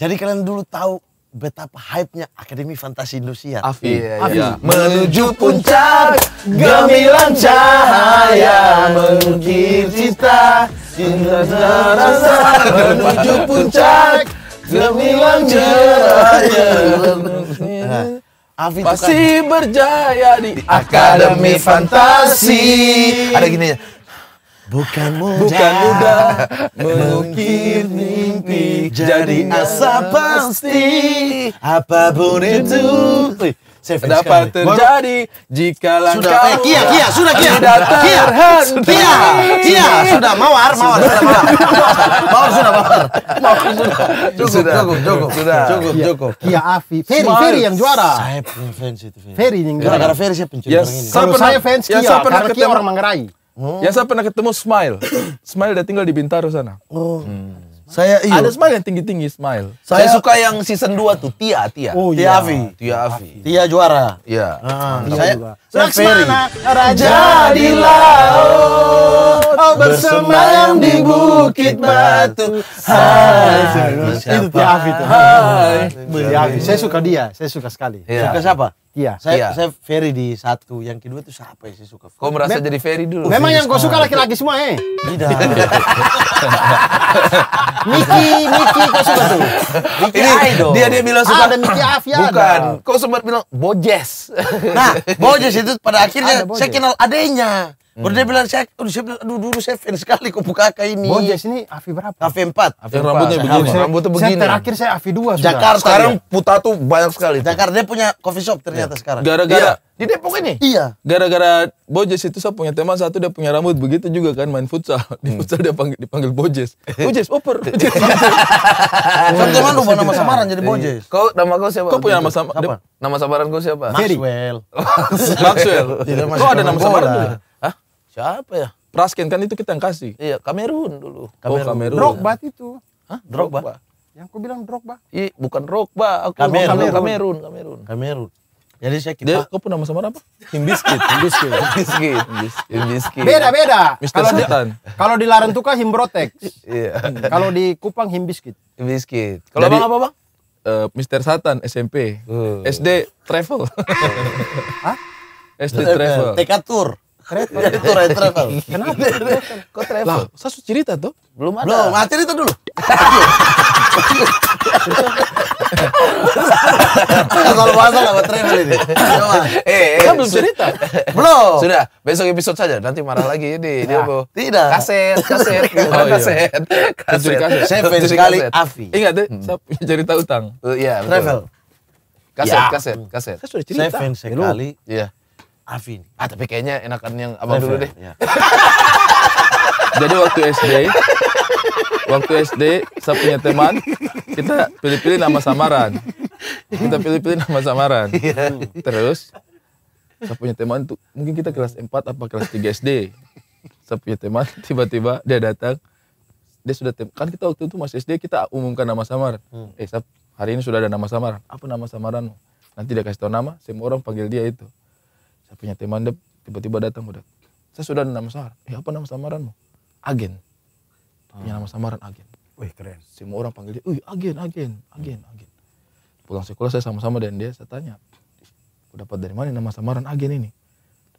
Jadi kalian dulu tahu betapa hype-nya Akademi Fantasi Indonesia. Afi, iya, iya. Afi. Menuju puncak gemilang cahaya mengukir cita menuju puncak gemilang cahaya. Afi pasti kan berjaya di Akademi Fantasi. Ada gini ya Bukan mudah, Bukan mudah mengukir mimpi jadi asa pasti apapun itu. Dapat terjadi jika langkah sudah, eh, kia, kia, sudah kia, kia, kia, kia, sudah mawar, mawar, sudah mawar, mawar sudah mawar, mawar sudah, cukup, cukup, cukup, sudah, cukup, cukup. Kia Afi, Ferry, Ferry yang juara. Saya punya fans itu. Ferry yang juara. Karena Ferry saya pencuri. Ya, kalau saya fans ya, Kia, karena Kia orang Manggarai. Oh. Yang saya pernah ketemu Smile. Smile dia tinggal di Bintaro sana. Oh. Hmm. Saya iya. Ada Smile yang tinggi-tinggi Smile. Saya, saya suka yang season 2 tuh Tia Tia. Oh, Tia iya. Tia Avi. Tia juara. Iya. Ah, saya juga. Saya raja di laut oh, bersemayam di bukit batu. Hai. Itu Tia Avi tuh. Hai. Tia Avi. Saya suka dia. Saya suka sekali. Ya. Suka siapa? Iya. Saya, iya. saya Ferry di satu, yang kedua tuh siapa sih suka Ferry? Kau merasa Mem jadi Ferry dulu? Memang yang kau suka oh, laki-laki semua eh? Tidak. Miki, Miki kau suka tuh? Miki Ini, Aido. Dia dia bilang suka. Ada Miki Afia Bukan, kau sempat bilang Bojes. Nah, Bojes itu pada akhirnya saya kenal adenya. Hmm. Baru dia bilang, saya, aduh, saya bilang, aduh, dulu saya fan sekali buka kakak ini. Bojes ini Avi berapa? Avi 4. Avi yang rambutnya begini. Saya, rambutnya begini. Saya terakhir saya Avi 2 sudah. Jakarta. Sekarang ya. puta tuh banyak sekali. Jakarta dia punya coffee shop ternyata ya. sekarang. Gara-gara. Iya. Di Depok ini? Iya. Gara-gara Bojes itu saya punya teman satu dia punya rambut begitu juga kan main futsal. Di hmm. futsal dia panggil, dipanggil Bojes. Bojes, oper. Bojes. Kan teman lu nama samaran jadi Bojes. Kau nama kau siapa? Kau punya nama samaran? Nama samaran kau siapa? Maxwell. Maxwell. Kau ada nama samaran Siapa ya? Prasken kan itu kita yang kasih. Iya, Kamerun dulu. Oh, Kamerun. Oh, Kamerun. Drogba itu. Hah? Drogba. Drogba. Yang aku bilang Drogba. Iya, bukan Drogba. Aku Kamerun. Kamerun. Kamerun. Kamerun. Kamerun. Jadi saya kita. kau pun nama sama apa? Himbiskit. Himbiskit. Himbiskit. Himbiskit. Beda beda. Mister kalau Di, kalau di Larantuka Himbrotex. Iya. kalau di Kupang Himbiskit. Himbiskit. Kalau bang apa bang? Uh, Mister Satan SMP. Uh. Oh. SD Travel. Hah? SD Travel. TK Tour. Travel. Jadi tour and travel. Kenapa? Kok travel? Lah, saya sudah cerita tuh. Belum ada. Belum, nah, cerita dulu. Kalau bahasa nggak travel ini. Coba. Eh, eh. Kan belum cerita. Belum. Sudah, besok episode saja. Nanti marah lagi ini. Dia nah, bu. Tidak. Kaset, kaset, oh, iya. kaset, kaset, kaset. kaset. Saya pengen sekali Afi. Ingat deh, hmm. saya punya cerita utang. Uh, iya, Travel. Kaset, ya. kaset, kaset. Saya sudah cerita. Saya fans sekali. Iya. Avi Ah tapi kayaknya enakan yang abang dulu deh. Ya. Jadi waktu SD, waktu SD saya punya teman, kita pilih-pilih nama samaran. Kita pilih-pilih nama samaran. Iya. Terus saya punya teman tuh mungkin kita kelas 4 apa kelas 3 SD. Saya punya teman tiba-tiba dia datang dia sudah tem kan kita waktu itu masih SD kita umumkan nama samaran. Hmm. Eh, sab, hari ini sudah ada nama samaran. Apa nama samaran? Nanti dia kasih tau nama, semua orang panggil dia itu. Saya punya teman mandep, tiba-tiba datang udah. Saya sudah ada nama samaran. Ya apa nama samaranmu? Agen. Hmm. Punya ah. nama samaran agen. Wih keren. Semua orang panggil dia, wih agen, agen, agen, hmm. agen. Pulang sekolah saya sama-sama dengan dia, saya tanya, Kau dapat dari mana nama samaran agen ini?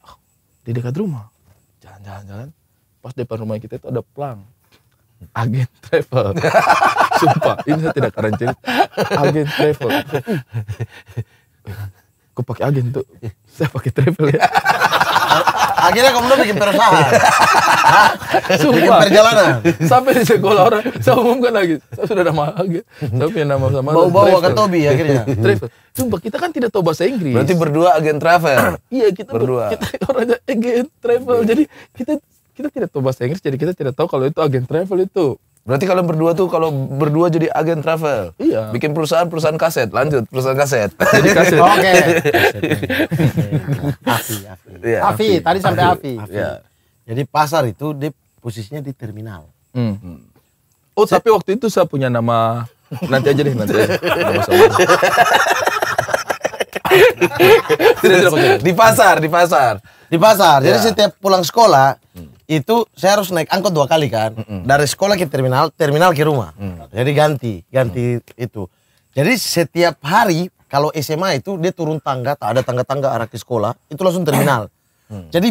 Oh, di dekat rumah. Jalan-jalan, jalan. Pas depan rumah kita itu ada pelang. Agen travel. Sumpah, ini saya tidak keren cerita. Agen travel. kok pakai agen tuh saya pakai travel ya akhirnya kamu bikin perusahaan iya. Sumpah. bikin perjalanan sampai di sekolah orang saya umumkan lagi saya sudah nama agen gitu. saya punya nama sama bawa bawa ke Tobi akhirnya travel Sumpah kita kan tidak tahu bahasa Inggris berarti berdua agen travel iya kita berdua kita orangnya agen travel jadi kita kita tidak tahu bahasa Inggris jadi kita tidak tahu kalau itu agen travel itu Berarti kalian berdua tuh kalau berdua jadi agen travel. Iya. Bikin perusahaan-perusahaan kaset. Lanjut, perusahaan kaset. Jadi kaset. Oke. Okay. Afi, Afi. Ya. Afi, tadi sampai Afi. Afi. Ya. Jadi pasar itu di posisinya di terminal. Hmm. hmm. Oh, saya, tapi waktu itu saya punya nama nanti aja deh nanti. Nama saya. di pasar, di pasar. Di pasar. Jadi ya. setiap pulang sekolah, hmm itu saya harus naik angkot dua kali kan mm -hmm. dari sekolah ke terminal terminal ke rumah mm. jadi ganti ganti mm. itu jadi setiap hari kalau SMA itu dia turun tangga tak ada tangga-tangga arah ke sekolah itu langsung terminal mm. jadi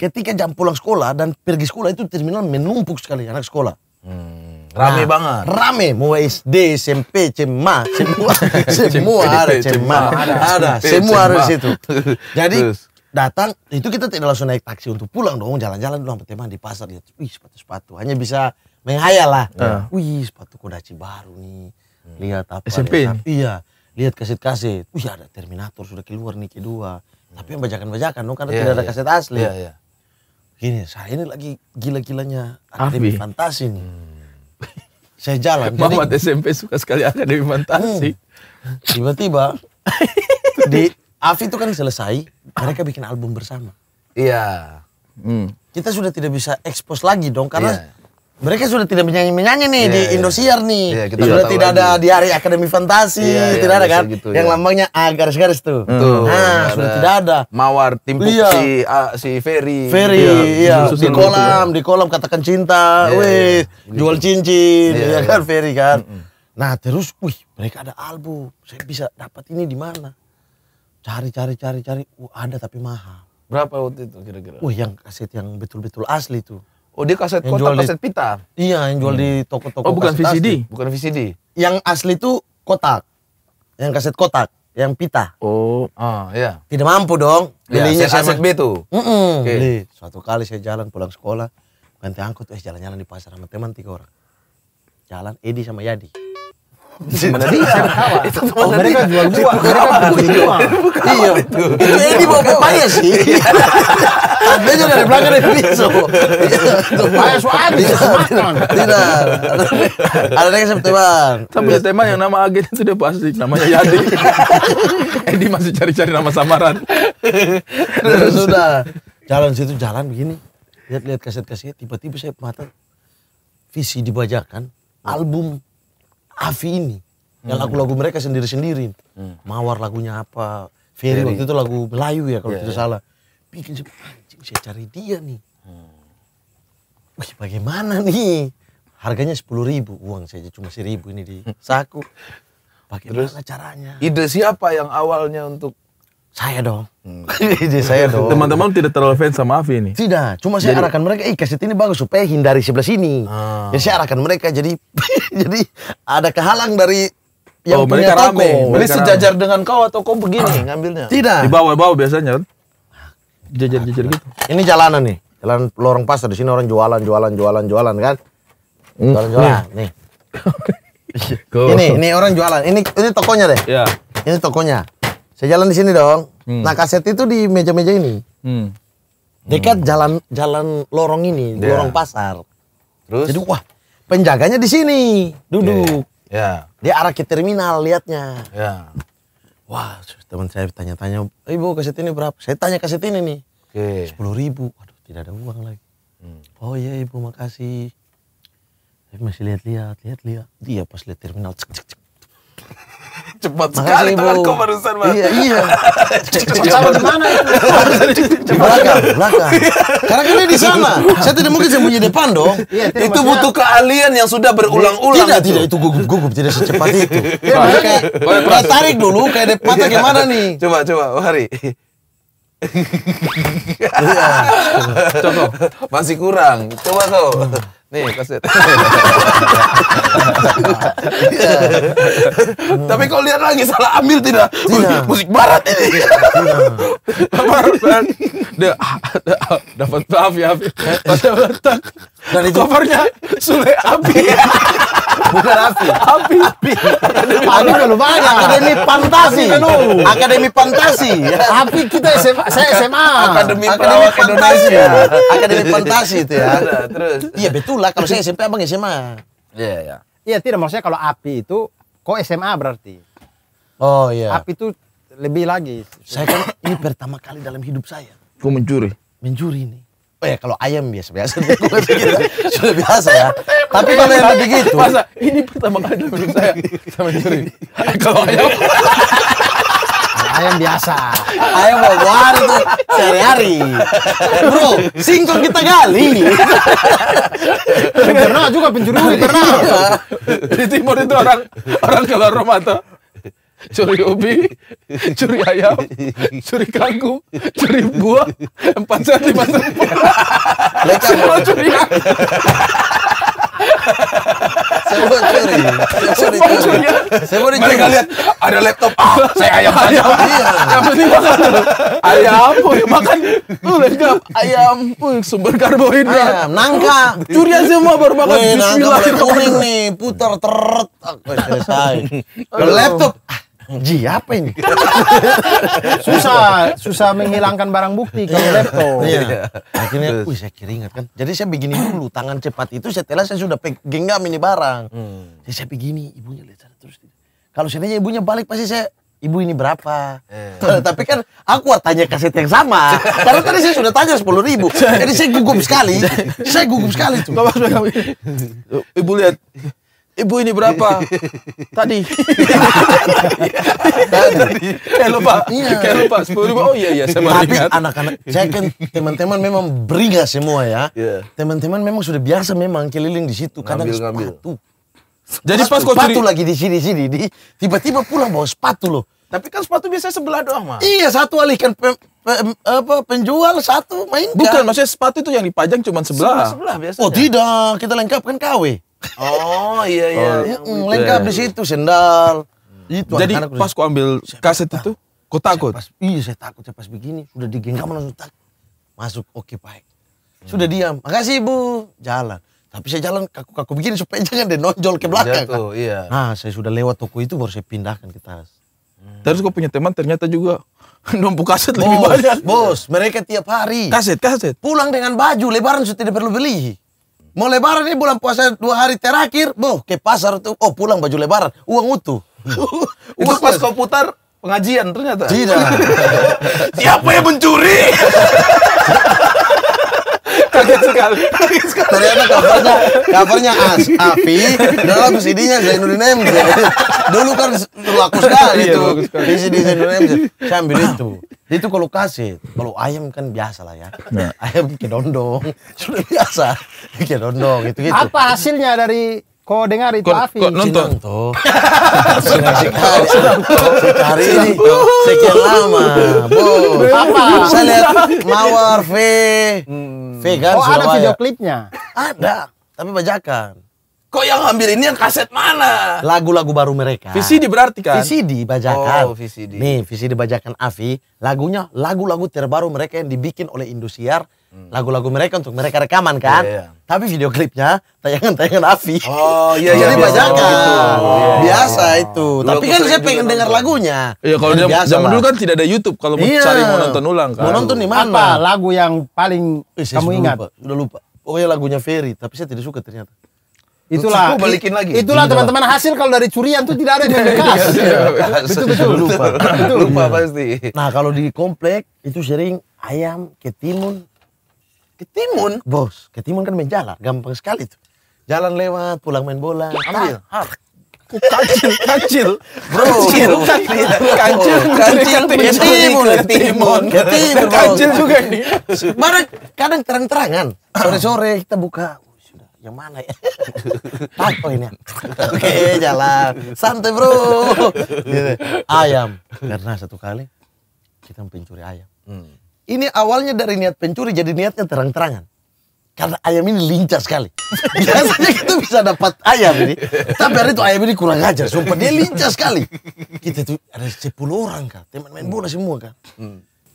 ketika jam pulang sekolah dan pergi sekolah itu terminal menumpuk sekali anak sekolah mm. rame nah, banget rame mau SD SMP CEMA semua semua ada CEMA ada, semua harus itu jadi datang itu kita tidak langsung naik taksi untuk pulang dong jalan-jalan dong teman di pasar lihat gitu. wih sepatu-sepatu hanya bisa menghayal lah uh. wih sepatu kodaci baru nih hmm. lihat apa SMP ya iya lihat kaset-kaset wih ada Terminator sudah keluar nih kedua hmm. tapi yang bajakan-bajakan dong karena yeah, tidak ada yeah. kaset asli yeah, yeah. gini saya ini lagi gila-gilanya akademi fantasi nih hmm. saya jalan Mama jadi, SMP suka sekali akademi fantasi hmm. tiba-tiba di Afi itu kan selesai, mereka bikin album bersama. Iya. Hmm. Kita sudah tidak bisa expose lagi dong karena yeah. mereka sudah tidak menyanyi menyanyi nih yeah, di yeah. Indosiar nih. Yeah, kita sudah tidak lagi. ada di hari Akademi Fantasi, yeah, iya, tidak yeah, ada kan? Gitu, yang yeah. lambangnya A ah, garis-garis tuh. Hmm. Tuh. Nah, ada. sudah tidak ada. Mawar timpuk yeah. Iya. si A, si Ferry. Ferry, yeah. iya. Di kolam, iya. di kolam katakan cinta, yeah, wih, yeah. jual cincin, yeah, ya kan, Ferry kan. Mm -hmm. Nah terus, wih mereka ada album, saya bisa dapat ini di mana? cari cari cari cari uh, ada tapi mahal berapa waktu itu kira-kira wah oh, uh, yang kaset yang betul-betul asli tuh Oh dia kaset yang kotak, kaset di, pita? Iya, yang jual hmm. di toko-toko Oh bukan VCD? Asli. Bukan VCD? Yang asli tuh kotak. Yang kaset kotak yang pita. Oh, ah ya. Tidak mampu dong. Iya, Belinya ya, kaset B Okay. Beli. Suatu kali saya jalan pulang sekolah, ganti angkut, eh jalan-jalan di pasar sama teman tiga orang. Jalan Edi sama Yadi. Iya. Oh, mana dia iya, iya. itu temennya oh, mereka jual buah mereka beli buah iya itu ini bawa pepaya sih juga dari belakang dari pisau pepaya suami tidak ada yang seperti bang tapi tema yang nama agen itu dia pasti namanya Yadi Edi masih cari-cari nama samaran sudah jalan situ jalan begini lihat-lihat kaset-kaset tiba-tiba saya mata visi dibajakan album Avi ini yang hmm. lagu-lagu mereka sendiri-sendiri. Hmm. Mawar lagunya apa? Ferry waktu itu lagu Melayu ya kalau yeah, tidak yeah. salah. Bikin sih anjing saya cari dia nih. Hmm. Wih, bagaimana nih? Harganya sepuluh ribu, uang saja cuma seribu ini di hmm. saku. Bagaimana Terus, caranya? Ide siapa yang awalnya untuk saya dong. Hmm. saya dong. Teman-teman tidak terlalu fans sama Afi ini. Tidak, cuma saya jadi, arahkan mereka, eh kaset ini bagus supaya hindari sebelah sini. Ah. Jadi saya arahkan mereka jadi jadi ada kehalang dari yang oh, punya mereka toko. Rame. Mereka sejajar rame. dengan kau atau kau begini ah. ngambilnya? Tidak. Di bawah-bawah biasanya kan. Jajar-jajar ah, gitu. Ini jalanan nih. Jalan lorong pasar di sini orang jualan, jualan, jualan, jualan kan? Hmm. Jualan, jualan. Nah. Nih. nih. ini, ini orang jualan. Ini ini tokonya deh. Iya. Ini tokonya. Saya jalan di sini dong. Hmm. Nah kaset itu di meja-meja ini. Hmm. Dekat jalan jalan lorong ini, yeah. lorong pasar. Terus? Jadi wah penjaganya di sini duduk. Ya. Yeah. Yeah. Dia arah ke terminal liatnya. Ya. Yeah. Wah teman saya tanya-tanya, ibu eh, kaset ini berapa? Saya tanya kaset ini nih. Sepuluh okay. ribu. Waduh tidak ada uang lagi. Hmm. Oh iya ibu makasih. Saya masih lihat-lihat, lihat-lihat. Dia pas lihat terminal, cek, cek, cek. Cepat sekali kau barusan, Mas. Iya, iya. Sama di mana itu? Di belakang, belakang. Karena kan di sana. Saya tidak mungkin sembunyi depan dong. Iya, itu butuh keahlian yang sudah berulang-ulang. Tidak, itu. tidak itu gugup-gugup tidak secepat itu. Ya, kayak tarik dulu kayak depan iya. gimana nih? Coba coba, oh, Hari. Iya. Contoh masih kurang. Coba kau. Nih, kaset. Tapi kau lihat lagi salah ambil tidak? tidak. Musik barat ini. Barat. Kan? Ah, ah, dapat maaf ya. Dapat datang. Dan itu covernya Sule Abi. Bukan api. Api. Api. Api udah banyak Akademi fantasi. Akademi fantasi. Api kita SMA, saya SMA. Akademi Perawak Indonesia. Iya, iya, iya. Akademi fantasi itu ya. Terus. Iya betul lah kalau saya SMP abang SMA. Iya iya Iya tidak maksudnya kalau api itu kok SMA berarti. Oh iya. Api itu lebih lagi. Saya kan ini pertama kali dalam hidup saya. Kau mencuri? Mencuri ini. Oh ya kalau ayam biasa biasa gitu. sudah biasa ya. Tapi kalau yang lebih gitu. Masa ini pertama kali dalam hidup saya sama juri. Kalau ayam nah, ayam biasa. Ayam mau itu sehari-hari. Bro, singkong kita gali. pernah juga penjuru pernah iya. Di timur itu orang orang kalau Romato curi ubi, curi ayam, curi kangkung, curi buah, empat sen lima sen. Semua curi. Semua curi. Semua curi. Semua dicuri. Mereka lihat ada laptop. Ah, saya ayam ayam. Iya. Yang penting makan ayam, boleh makan lu lengkap ayam, boy. sumber karbohidrat. Ayam, nangka. Curian semua baru makan. Nangka kuning nih, putar teret. Selesai. Laptop. Ji apa ini? susah, susah menghilangkan barang bukti kalau iya. laptop. Iya. iya. Akhirnya, wih saya kira ingat kan. Jadi saya begini dulu, tangan cepat itu setelah saya sudah genggam ini barang. Hmm. Jadi saya begini, ibunya lihat sana terus. Kalau seandainya ibunya balik pasti saya Ibu ini berapa? Eh. Tapi kan aku tanya kaset yang sama. Karena tadi saya sudah tanya sepuluh ribu. Jadi saya gugup sekali. Saya gugup sekali tuh. Ibu lihat Ibu ini berapa? Tadi. Tadi. Kayak lupa. Iya. Kayak lupa. Sepuluh ribu. Oh iya iya. Saya Tapi anak-anak, saya kan teman-teman memang beriga semua ya. Iya. Teman-teman memang sudah biasa memang keliling di situ. Kadang ngambil, sepatu. Jadi pas kau sepatu lagi di sini sini di tiba-tiba pulang bawa sepatu loh. Tapi kan sepatu biasanya sebelah doang, mah. Iya, satu alihkan apa, penjual satu main. Bukan, kan. maksudnya sepatu itu yang dipajang cuma sebelah. Sebelah, sebelah biasanya. Oh, tidak. Kita lengkapkan KW. Oh iya iya. Oh, lengkap mm, di situ sendal. Itu Jadi anak pas ku ambil kaset itu, ku takut? pas, iya saya takut, saya pas begini, sudah digenggam langsung tak. Masuk, oke okay, baik. Sudah hmm. diam, makasih bu jalan. Tapi saya jalan kaku-kaku begini supaya jangan deh nonjol ke iya belakang. Jatuh, kan. iya. Nah saya sudah lewat toko itu baru saya pindahkan ke tas. Hmm. Terus gue punya teman ternyata juga numpuk kaset bos, lebih banyak. Bos, mereka tiap hari. Kaset, kaset. Pulang dengan baju, lebaran sudah tidak perlu beli. Mau lebaran ini bulan puasa dua hari terakhir, boh ke pasar tuh, oh pulang baju lebaran, uang utuh. Uang pas kau putar pengajian ternyata. Tidak. Siapa yang mencuri? kaget sekali ternyata covernya covernya As api. dan lagu CD-nya Zainuddin MZ dulu kan laku iya, sekali itu di CD Zainuddin MZ saya ambil itu itu kalau kasih kalau ayam kan biasa lah ya nah. ayam kedondong sudah biasa kedondong gitu gitu apa hasilnya dari Kau dengar itu Afi. Kau nonton. Cari ini sekian lama. Bo. Apa? Saya lihat Mawar V. V kan Oh ada video klipnya? Ada. Tapi bajakan. Kok yang ambil ini yang kaset mana? Lagu-lagu baru mereka. VCD berarti kan? VCD bajakan. Oh, VCD. Nih, VCD bajakan Avi, lagunya lagu-lagu terbaru mereka yang dibikin oleh Indosiar, lagu-lagu hmm. mereka untuk mereka rekaman kan? Yeah, yeah tapi video klipnya tayangan-tayangan Avi. Oh, iya, iya, gitu. kan? oh iya iya. Jadi iya, iya, biasa iya. itu. Dulu tapi kan saya pengen dengar lagunya. Iya kalau dia zaman dulu kan tidak ada YouTube kalau mau iya. cari mau nonton ulang kan. Mau nonton di mana? Apa lagu yang paling eh, kamu ingat? Lupa, udah lupa. Oh ya lagunya Ferry, tapi saya tidak suka ternyata. Itulah, Cukup balikin lagi. Itulah teman-teman hasil kalau dari curian tuh tidak ada yang bekas. betul betul lupa. Lupa pasti. Nah, kalau di komplek itu sering ayam ketimun ke timun? Bos, ke timun kan main jalan. Gampang sekali tuh. Jalan lewat, pulang main bola. Ambil. Kancil, kancil. Bro, kancil. Kancil, kancil, ke timun, ke timun, ke timun. Kancil juga nih. Mana kadang terang-terangan. Sore-sore kita buka, oh, yang mana ya? Oh ini. Oke, jalan. Santai, Bro. Gitu. Ayam. Karena satu kali kita mencuri ayam. Hmm. Ini awalnya dari niat pencuri jadi niatnya terang-terangan. Karena ayam ini lincah sekali. Biasanya kita bisa dapat ayam ini. Tapi hari itu ayam ini kurang ajar. Sumpah dia lincah sekali. Kita tuh ada 10 orang kan, Teman main bola semua kan,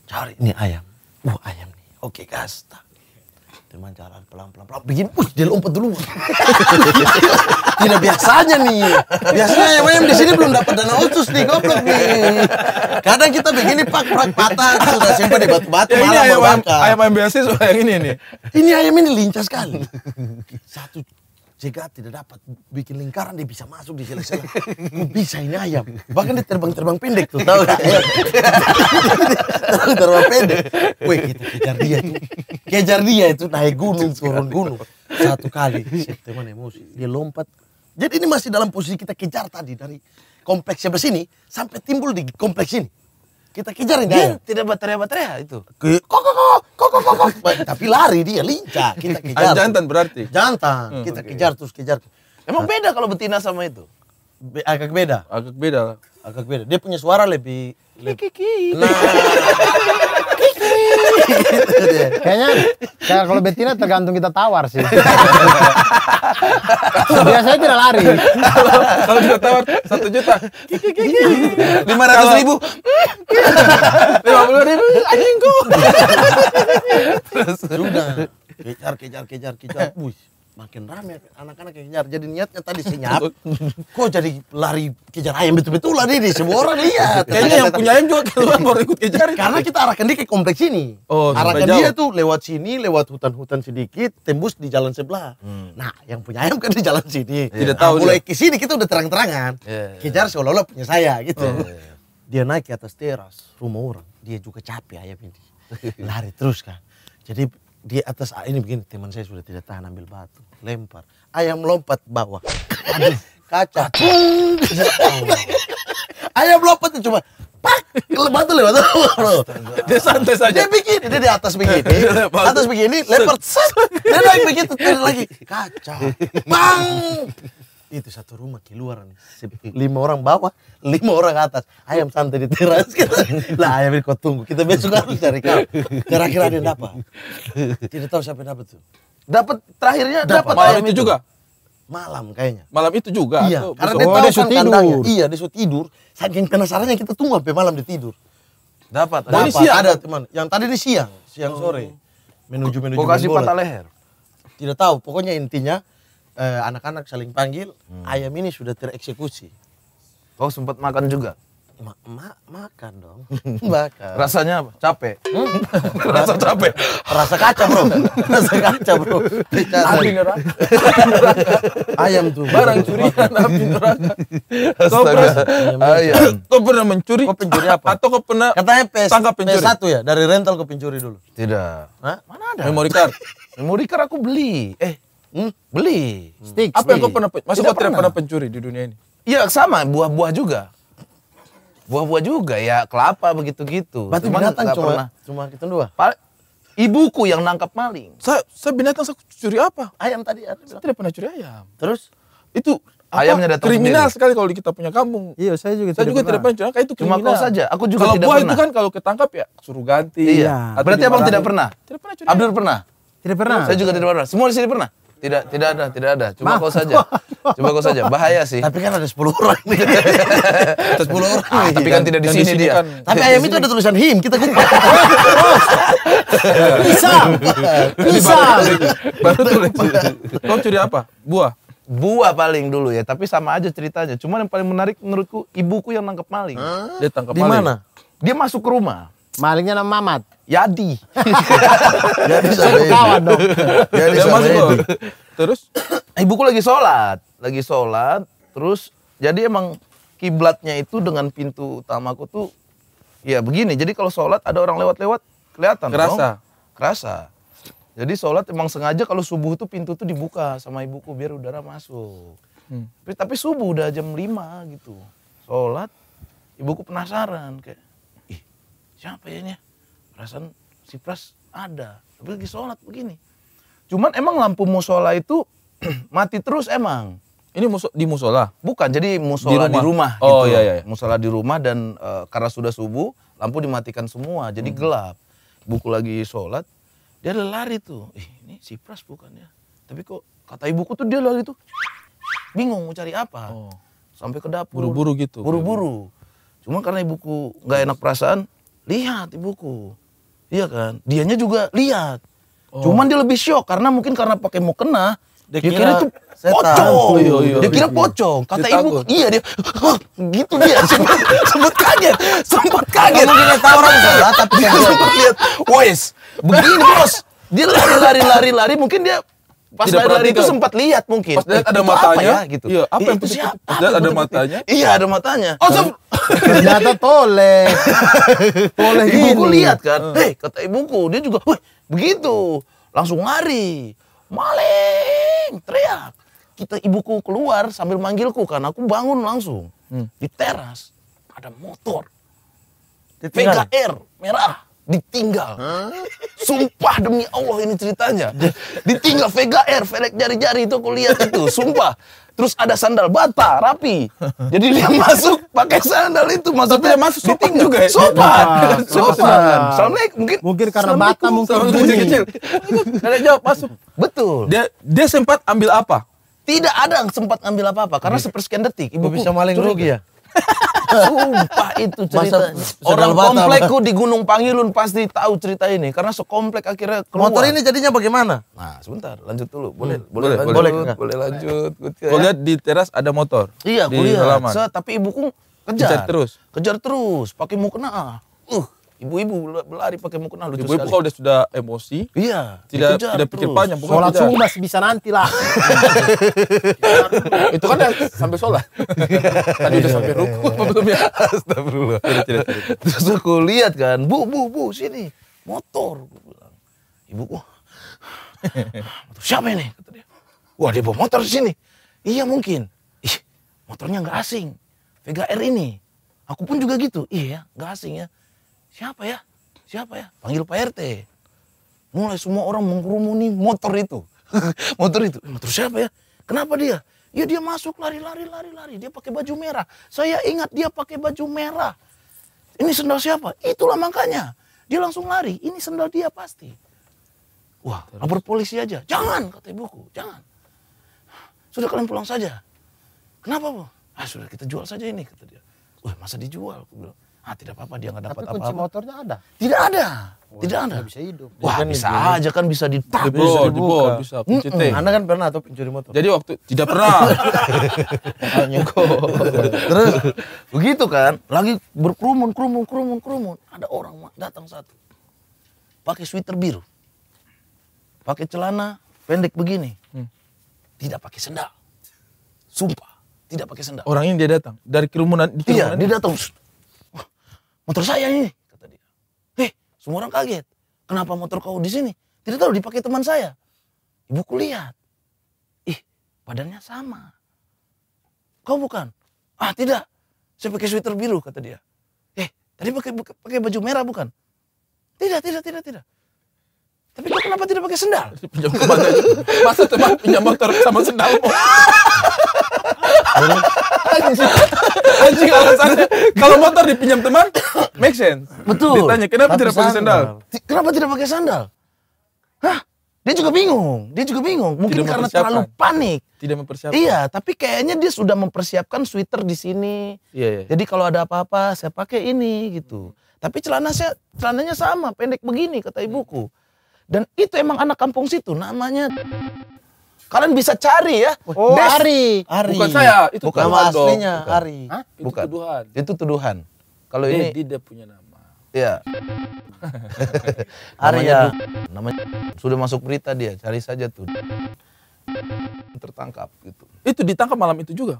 Cari ini ayam. Wah ayam nih. Oke gas. Tak dengan jalan pelan-pelan pelan bikin us dia lompat dulu tidak biasanya nih biasanya yang di sini belum dapat dana khusus nih goblok nih kadang kita begini pak prak patah sudah simpan di batu batu ya, ini ayam, ayam, ayam soal yang ini nih ini ayam ini lincah sekali satu jika tidak dapat bikin lingkaran dia bisa masuk di sela-sela. bisa ini ayam. Bahkan dia terbang-terbang pendek tuh tahu terbang, terbang pendek. Wih kita gitu, kejar dia tuh. Kejar dia itu naik gunung turun gunung. Satu kali teman emosi dia lompat. Jadi ini masih dalam posisi kita kejar tadi dari kompleksnya ke sini sampai timbul di kompleks ini kita kejar dia. Iya. Dia tidak baterai baterai ya, itu. Kok kok kok kok kok kok. Tapi lari dia lincah. Kita kejar. jantan berarti. Jantan. Hmm, kita kejar terus kejar. Emang ah. beda kalau betina sama itu? Be agak beda. Agak beda. Agak beda. Dia punya suara lebih. lebih. Nah. Gitu kayaknya kayak kalau betina tergantung kita tawar sih. Biasanya tidak lari. Kalau kita tawar satu juta, lima ratus ribu, lima puluh ribu anjingku. sudah kejar kejar kejar kejar, bus. Eh makin rame anak-anak yang kejar jadi niatnya tadi senyap kok jadi lari kejar ayam betul lah nih, semua orang lihat kayaknya yang punya ayam juga keluar baru ikut kejar karena kita arahkan dia ke kompleks ini oh, arahkan dia tuh lewat sini lewat hutan-hutan sedikit tembus di jalan sebelah hmm. nah yang punya ayam kan di jalan sini iya. tidak nah, tahu mulai ke sini kita udah terang-terangan yeah. Iya, iya. kejar seolah-olah punya saya gitu oh, yeah. dia naik ke atas teras rumah orang dia juga capek ayam ini lari terus kan jadi di atas ah, ini begini teman saya sudah tidak tahan ambil batu lempar ayam lompat bawah aduh kaca ayam lompat itu cuma pak batu lewat dia santai saja dia begini dia di atas begini atas begini lempar dia naik begitu lagi kaca bang itu satu rumah keluar nih, lima orang bawah lima orang atas ayam santai di teras kita, lah ayam ini kau tunggu kita besok harus cari kau kira-kira ada apa tidak tahu siapa yang dapat tuh dapat terakhirnya dapat ayam itu juga malam kayaknya malam itu juga iya karena dia oh, tahu dia kan tidur iya dia sudah tidur saking penasarannya kita tunggu sampai malam dia tidur dapat Ada. siang. ada teman yang tadi di siang siang oh. sore menuju menuju gua kasih patah leher tidak tahu pokoknya intinya anak eh, anak-anak saling panggil, hmm. ayam ini sudah tereksekusi. Kau oh, sempat makan juga? Ma ma makan dong. makan. Rasanya apa? Capek. Hmm? Rasa capek. Rasa kaca, Bro. Rasa kaca, Bro. Api neraka. Ayam tuh barang curian api neraka. Kau pernah ayam. Kau pernah mencuri? Kau pencuri apa? Atau kau pernah Katanya PS, tangkap pencuri? PS1 ya, dari rental ke pencuri dulu. Tidak. Hah? Mana ada? Memori card. Memori card aku beli. Eh, Hmm? Beli. Hmm. Stik. Apa yang kau pernah? Masa tidak kau tidak pernah pencuri di dunia ini? Iya sama buah-buah juga. Buah-buah juga ya kelapa begitu gitu. Batu cuma binatang cuma pernah. cuma itu dua. Pa Ibuku yang nangkap maling. Saya, saya binatang saya curi apa? Ayam tadi. Ada saya tidak pernah curi ayam. Terus? Itu apa? ayamnya datang kriminal sendiri. sekali kalau kita punya kampung. Iya, saya juga. Saya tidak juga pernah. tidak pernah curang, itu kriminal. Cuma kau saja, aku juga kalau tidak buah itu kan kalau ketangkap ya suruh ganti. Iya. Berarti abang tidak pernah? Tidak pernah curi. Abdul pernah? Tidak pernah. Saya juga tidak pernah. Semua di sini pernah? Tidak, tidak ada, tidak ada. Cuma kau saja. Cuma kau saja. Bahaya sih. Tapi kan ada 10 orang nih. ada 10 orang. Ah, tapi kan tidak di sini, dia. Kan, tapi ayam itu ada tulisan him, kita kumpul. bisa bisa Baru tulis. Kau curi apa? Buah buah paling dulu ya tapi sama aja ceritanya cuma yang paling menarik menurutku ibuku yang nangkep maling huh? dia tangkap maling di mana dia masuk ke rumah Malingnya nama Mamat. Yadi. Yadi saya Kawan dong. Yadi Sabedi. Terus eh, ibuku lagi sholat, lagi sholat. Terus jadi emang kiblatnya itu dengan pintu utamaku tuh ya begini. Jadi kalau sholat ada orang lewat-lewat kelihatan. Kerasa. Dong. Kerasa. Jadi sholat emang sengaja kalau subuh tuh pintu tuh dibuka sama ibuku biar udara masuk. Hmm. Tapi, tapi subuh udah jam 5 gitu. Sholat, ibuku penasaran kayak siapa ya ini ya. perasaan si Pras ada tapi lagi sholat begini cuman emang lampu musola itu mati terus emang ini di musola bukan jadi musola di rumah, di rumah oh gitu. iya iya, iya musola di rumah dan e, karena sudah subuh lampu dimatikan semua jadi hmm. gelap buku lagi sholat dia lari tuh Ih, ini si Pras bukan ya tapi kok kata ibuku tuh dia lari tuh bingung mau cari apa oh. sampai ke dapur buru-buru gitu buru-buru cuma karena ibuku gak enak perasaan lihat ibuku. Iya kan? Dianya juga lihat. Oh. Cuman dia lebih syok karena mungkin karena pakai mukena dia, dia kira, itu pocong. Oh, iya, iya, dia iya, kira iya. pocong. Kata ibu, iya dia gitu dia sempat, sempat kaget, sempat kaget. Mungkin tahu orang salah tapi dia sempat lihat, "Wes, begini, Bos." Dia lari lari-lari mungkin dia pas tidak lari itu sempat lihat mungkin pas lihat ada itu matanya apa ya, gitu iya apa yang itu siapa pas lihat ada matanya iya ada matanya oh so, ternyata toleh toleh ibuku lihat kan uh. Hmm. Eh, hei kata ibuku dia juga wih begitu langsung lari maling teriak kita ibuku keluar sambil manggilku karena aku bangun langsung hmm. di teras ada motor Ditinggal. PKR merah ditinggal. Huh? Sumpah demi Allah ini ceritanya. Ditinggal Vega Air, velg jari-jari itu aku lihat itu, sumpah. Terus ada sandal bata, rapi. Jadi dia masuk pakai sandal itu, masuk dia masuk sopan juga ya. Sopan. Sopan. mungkin mungkin karena bata mungkin kecil-kecil. Ada jawab masuk. Betul. Dia dia sempat ambil apa? Tidak ada yang sempat ambil apa-apa karena iya. sepersekian detik ibu bisa maling rugi ya. Sumpah itu cerita Orang komplekku di Gunung Pangilun pasti tahu cerita ini karena sekomplek akhirnya keluar. Motor ini jadinya bagaimana? Nah, sebentar, lanjut dulu. Boleh, hmm. boleh, boleh, boleh, lanjut, boleh, boleh lanjut. Gue ya. lihat di teras ada motor. Iya, gue lihat. Tapi ibuku kejar. Kejar terus. Kejar terus, pakai mukena. Uh, ibu-ibu berlari pakai mukena lucu ibu-ibu kalau sudah emosi iya tidak dikejar, tidak pikir panjang sholat subuh masih bisa nanti lah itu kan yang sampai sholat tadi udah iya. sampai ruku belum ya astagfirullah terus aku lihat kan bu bu bu sini motor ibu, bilang ibuku siapa ini kata wah dia bawa motor sini iya mungkin ih motornya nggak asing Vega R ini aku pun juga gitu iya nggak asing ya siapa ya? Siapa ya? Panggil Pak RT. Mulai semua orang mengkerumuni motor itu. motor itu. Motor siapa ya? Kenapa dia? Ya dia masuk lari-lari lari-lari. Dia pakai baju merah. Saya ingat dia pakai baju merah. Ini sendal siapa? Itulah makanya. Dia langsung lari. Ini sendal dia pasti. Wah, lapor polisi aja. Jangan, kata ibuku. Jangan. Sudah kalian pulang saja. Kenapa, Bu? Ah, sudah kita jual saja ini, kata dia. Wah, masa dijual? Aku bilang ah tidak apa-apa dia nggak dapat apa-apa. Tapi kunci apa -apa. motornya ada? Tidak ada. tidak ada. Bisa hidup. Wah, kan bisa dibuka. aja kan bisa ditak. Bisa dibuka. Bisa mm Anda kan pernah atau pencuri motor? Jadi waktu tidak pernah. Hanya Terus begitu kan, lagi berkerumun, kerumun, kerumun, kerumun. Ada orang datang satu. Pakai sweater biru. Pakai celana pendek begini. Hmm. Tidak pakai sendal. Sumpah, tidak pakai sendal. Orang ini dia datang dari kerumunan iya, kerumunan. Iya, dia datang motor saya ini kata dia eh semua orang kaget kenapa motor kau di sini tidak tahu dipakai teman saya ibu lihat ih badannya sama kau bukan ah tidak saya pakai sweater biru kata dia eh tadi pakai pakai baju merah bukan tidak tidak tidak tidak tapi kau kenapa tidak pakai sendal? Pinjam kemana? Masa teman pinjam motor sama sendal? anjing alasannya kalau motor dipinjam teman make sense betul ditanya kenapa Tapi tidak pakai sandal. sandal kenapa tidak pakai sandal hah dia juga bingung, dia juga bingung. Mungkin tidak karena terlalu panik. Tidak mempersiapkan. Iya, tapi kayaknya dia sudah mempersiapkan sweater di sini. Iya, iya. Jadi kalau ada apa-apa, saya pakai ini gitu. Tapi celana saya, celananya sama, pendek begini kata ibuku. Dan itu emang anak kampung situ namanya. Kalian bisa cari ya. Oh, Des. Ari. Ari. Bukan saya, itu Bukan nama aslinya Bukan. Ari. Hah? Itu Bukan. tuduhan. Itu tuduhan. Kalau ini tidak punya nama. Iya. Ari ya. namanya sudah masuk berita dia, cari saja tuh. Tertangkap gitu. Itu ditangkap malam itu juga.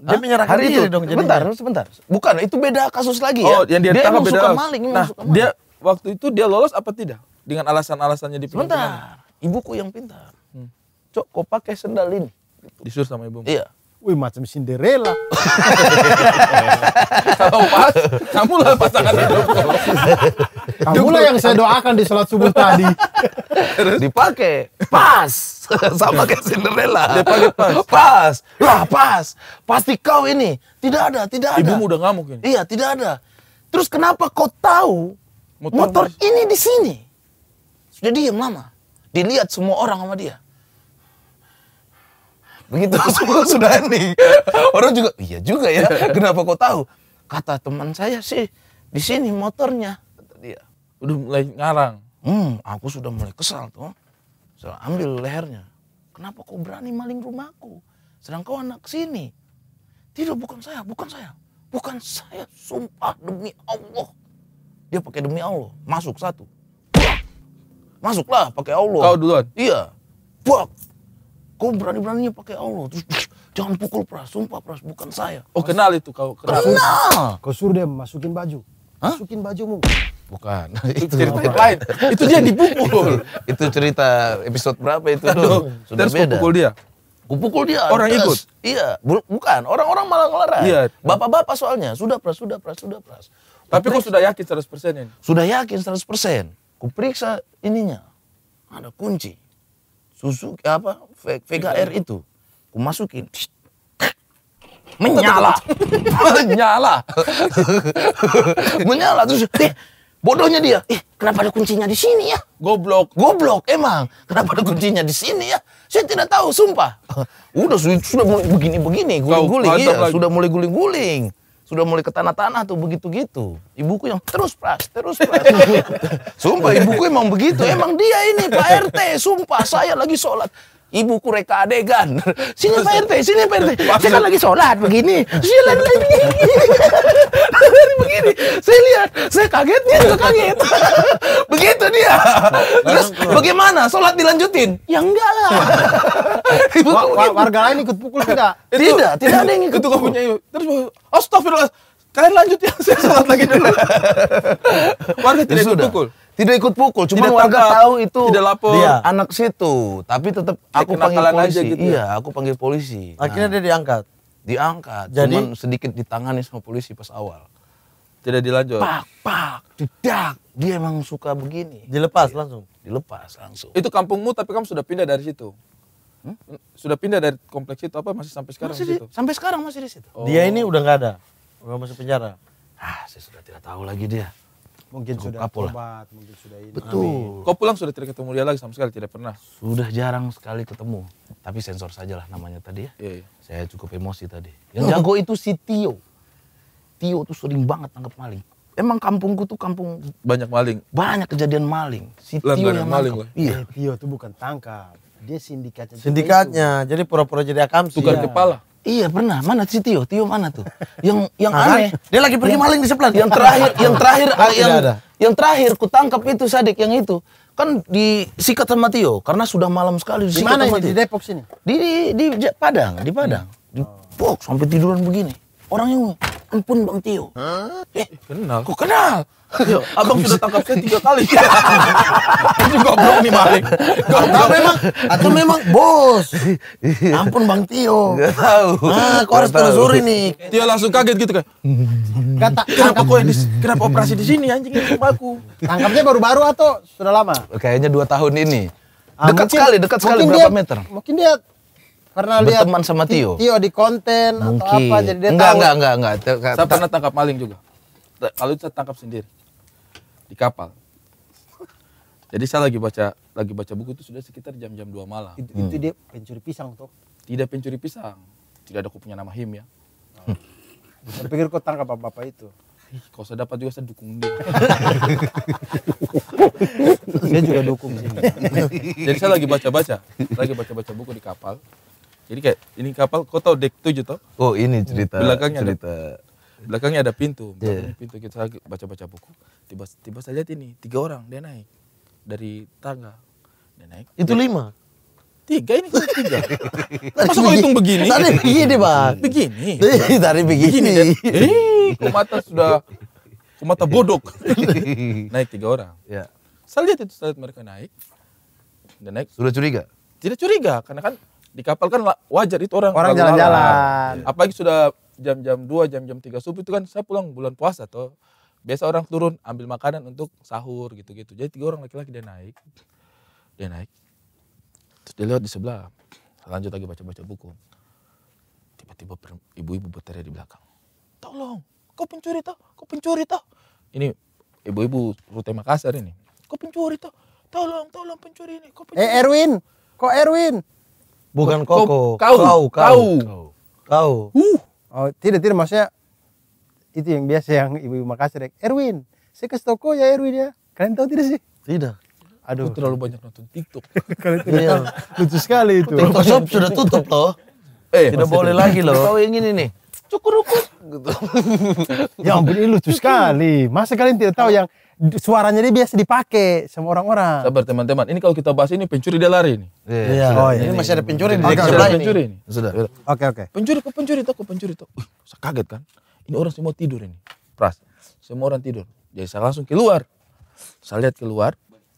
Dia Hah? menyerahkan Hari diri itu. dong jadinya. Bentar, ya. sebentar. Bukan, itu beda kasus lagi ya. oh, ya. yang dia, dia emang beda. suka maling, nah, suka maling. Dia waktu itu dia lolos apa tidak? Dengan alasan-alasannya di Sebentar. Ibuku yang pintar cok kau pakai sendal ini gitu. disuruh sama ibu iya Wih macam Cinderella. Kamu pas, lah pasangan hidup. lah yang saya doakan di sholat subuh tadi. dipakai pas sama kayak Cinderella. Dipakai pas. Pas. Lah pas. Pasti kau ini. Tidak ada, tidak ada. Ibumu udah ngamuk ini. Iya, tidak ada. Terus kenapa kau tahu motor, motor ini di sini? Sudah diem lama. Dilihat semua orang sama dia begitu semua sudah nih orang juga iya juga ya kenapa kau tahu kata teman saya sih di sini motornya kata dia udah mulai ngarang hmm aku sudah mulai kesal tuh saya ambil lehernya kenapa kau berani maling rumahku sedang kau anak sini tidak bukan saya bukan saya bukan saya sumpah demi Allah dia pakai demi Allah masuk satu masuklah pakai Allah kau duluan iya buak Kau berani-beraninya pakai Allah. Terus jangan pukul pras, sumpah pras bukan saya. Oh kenal itu kau kenal. Kenal. Kau suruh dia masukin baju. Hah? Masukin bajumu. Bukan. itu cerita yang lain. Itu dia dipukul. itu, itu cerita episode berapa itu dong? Sudah Terus beda. pukul dia. Kupukul dia. Orang terus, ikut? Iya. Bukan. Orang-orang malah ngelarang. Iya. Bapak-bapak soalnya. Sudah pras, sudah pras, sudah pras. Tapi kok sudah yakin 100% ini? Sudah yakin 100%. Kuperiksa ininya. Ada kunci susu apa VKR itu ku masukin menyala menyala menyala terus eh, bodohnya dia eh kenapa ada kuncinya di sini ya goblok goblok emang kenapa ada kuncinya di sini ya saya tidak tahu sumpah udah sudah mulai begini begini guling guling ya, sudah mulai guling guling sudah mulai ke tanah-tanah tuh begitu-gitu. Ibuku yang terus pras, terus pras. sumpah ibuku emang begitu, emang dia ini Pak RT, sumpah saya lagi sholat. Ibu reka adegan. Sini Pak RT, sini Pak RT. Saya kan lagi sholat begini. Saya lagi begini. begini. Saya lihat, saya kaget dia juga kaget. Begitu dia. Terus bagaimana? Sholat dilanjutin? Ya enggak lah. Ibu warga lain ikut pukul tidak? tidak, tidak ada yang ikut. pukul. kamu punya Terus astagfirullah. Kalian lanjut ya, saya sholat lagi dulu. warga tidak ya ikut pukul. Tidak ikut pukul, cuma warga tahu itu tidak lapor. Dia. anak situ, tapi tetap aku panggil polisi. Aja gitu. Iya, aku panggil polisi. Akhirnya nah, dia diangkat. Diangkat, Jadi, cuman sedikit ditangani sama polisi pas awal. Tidak dilanjut. Pak, pak, tidak. Dia emang suka begini. Dilepas dia, langsung. Dilepas langsung. Itu kampungmu tapi kamu sudah pindah dari situ. Hmm? Sudah pindah dari kompleks itu apa masih sampai sekarang masih di, situ? Sampai sekarang masih di situ. Oh. Dia ini udah nggak ada. Udah masuk penjara. Ah, saya sudah tidak tahu lagi dia mungkin sudah kapulah mungkin sudah ini. Betul. Kau pulang sudah tidak ketemu dia lagi sama sekali, tidak pernah. Sudah jarang sekali ketemu. Tapi sensor sajalah namanya tadi ya. Iya, iya. Saya cukup emosi tadi. Yang jago itu si Tio. Tio tuh sering banget tangkap maling. Emang kampungku tuh kampung banyak maling. Banyak kejadian maling. Si Tio yang maling. Lah. Eh, iya. Tio tuh bukan tangkap. Dia sindikatnya. Sindikatnya. Jadi pura-pura jadi akamsi. Tukar iya. kepala. Iya pernah. Mana si Tio? Tio mana tuh? Yang yang aneh. Dia lagi pergi maling di sebelah. Yang terakhir, yang terakhir, yang yang terakhir kutangkap itu Sadik yang itu kan disikat sama Tio karena sudah malam sekali di Dimana sama Tio. Di Depok sini. Di di, di Padang, di Padang. Hmm. Di Depok sampai tiduran begini. Orang yang ampun Bang Tio. Hah? Eh, kenal. Kok kenal? Yo, iya, abang sudah tangkap saya tiga kali. Itu goblok nih maling. Atau memang, atau memang bos. Ampun Bang Tio. Gak tahu. Nah, kau harus telusuri nih. Tio langsung kaget gitu kan. Kata, kenapa kau ini kenapa operasi di sini anjing itu aku. Tangkapnya baru-baru atau sudah lama? Kayaknya dua tahun ini. Ah, dekat sekali, dekat sekali berapa meter? Mungkin dia karena lihat teman sama Tio. Tio di konten mungkin. atau apa jadi dia enggak, tahu. Enggak, enggak, enggak, enggak. Saya pernah tangkap maling juga. Kalau itu saya tangkap sendiri di kapal. Jadi saya lagi baca lagi baca buku itu sudah sekitar jam-jam 2 malam. Itu, hmm. itu dia pencuri pisang tuh. Tidak pencuri pisang. Tidak ada aku punya nama Him ya. Oh. saya pikir kau tangkap bapak itu. Kau saya dapat juga saya dukung dia. saya juga dukung sih. Jadi saya lagi baca-baca, lagi baca-baca buku di kapal. Jadi kayak ini kapal, kau tahu deck tujuh toh? Oh ini cerita. Belakangnya cerita. Ada, belakangnya ada pintu, yeah. Iya. pintu kita baca-baca buku. Tiba-tiba saja ini tiga orang dia naik dari tangga, dia naik. Itu dia, lima. Tiga ini kan tiga. Masa kau hitung begini? Tadi iya begini bang. Iya, begini. Tadi begini. begini eh, mata sudah, mata bodok. naik tiga orang. Ya. Saya lihat itu, saya lihat mereka naik. Dan naik. Sudah curiga? Tidak curiga, karena kan di kapal kan wajar itu orang orang jalan-jalan. Apalagi sudah jam-jam 2, jam-jam 3 subuh itu kan saya pulang bulan puasa atau Biasa orang turun ambil makanan untuk sahur gitu-gitu. Jadi tiga orang laki-laki dia naik. Dia naik. Terus dia lewat di sebelah. Lanjut lagi baca-baca buku. Tiba-tiba ibu-ibu berteriak di belakang. Tolong, kau pencuri toh, kau pencuri toh. Ini ibu-ibu rute Makassar ini. Kau pencuri toh, tolong, tolong pencuri ini. Kau pencuri. Eh Erwin, kau Erwin? Bukan Koko. Kau, kau, kau. kau. kau. kau. Uh, Oh, tidak tidak maksudnya itu yang biasa yang ibu-ibu Makassar. Erwin, saya ke toko ya Erwin ya. Kalian tahu tidak sih? Tidak. Aduh. Aku terlalu banyak nonton TikTok. Kalian tidak iya. Lucu sekali itu. TikTok shop sudah tutup toh. Eh, tidak boleh lagi loh. Tahu yang ini nih cukur cukurukus gitu. ya ampun ini lucu sekali. Masa kalian tidak tahu yang suaranya dia biasa dipakai sama orang-orang. Sabar teman-teman, ini kalau kita bahas ini pencuri dia lari nih. Iya. iya. Oh, iya. Ini iya, masih ada iya. pencuri di sebelah ini. Pencuri ini. Sudah. Oke okay, oke. Okay. Pencuri kok pencuri tuh kok pencuri tuh. Uh, saya kaget kan. Ini orang semua tidur ini. Pras. Semua orang tidur. Jadi saya langsung keluar. Saya lihat keluar.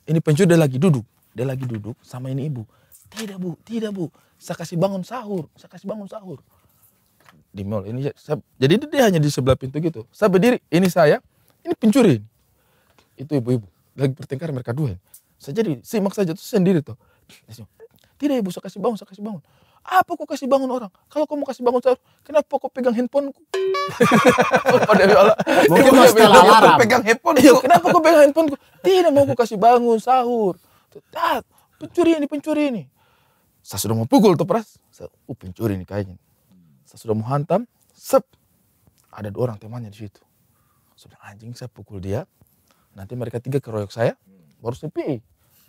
Ini pencuri dia lagi duduk. Dia lagi duduk sama ini ibu. Tidak bu, tidak bu. Saya kasih bangun sahur. Saya kasih bangun sahur di mall ini saya, jadi dia hanya di sebelah pintu gitu saya berdiri ini saya ini pencuri itu ibu-ibu lagi bertengkar mereka dua saya jadi simak saja tuh sendiri tuh tidak ibu saya kasih bangun saya kasih bangun apa kau kasih bangun orang kalau kamu mau kasih bangun saya kenapa kau pegang handphoneku oh, pada ya Allah mungkin mau alarm pegang handphone iya, kenapa kau pegang handphoneku tidak mau aku kasih bangun sahur tuh pencuri ini pencuri ini saya sudah mau pukul tuh pras saya oh, pencuri ini kayaknya saya sudah mau hantam, sep. Ada dua orang temannya di situ. Sudah anjing saya pukul dia. Nanti mereka tiga keroyok saya, baru sepi.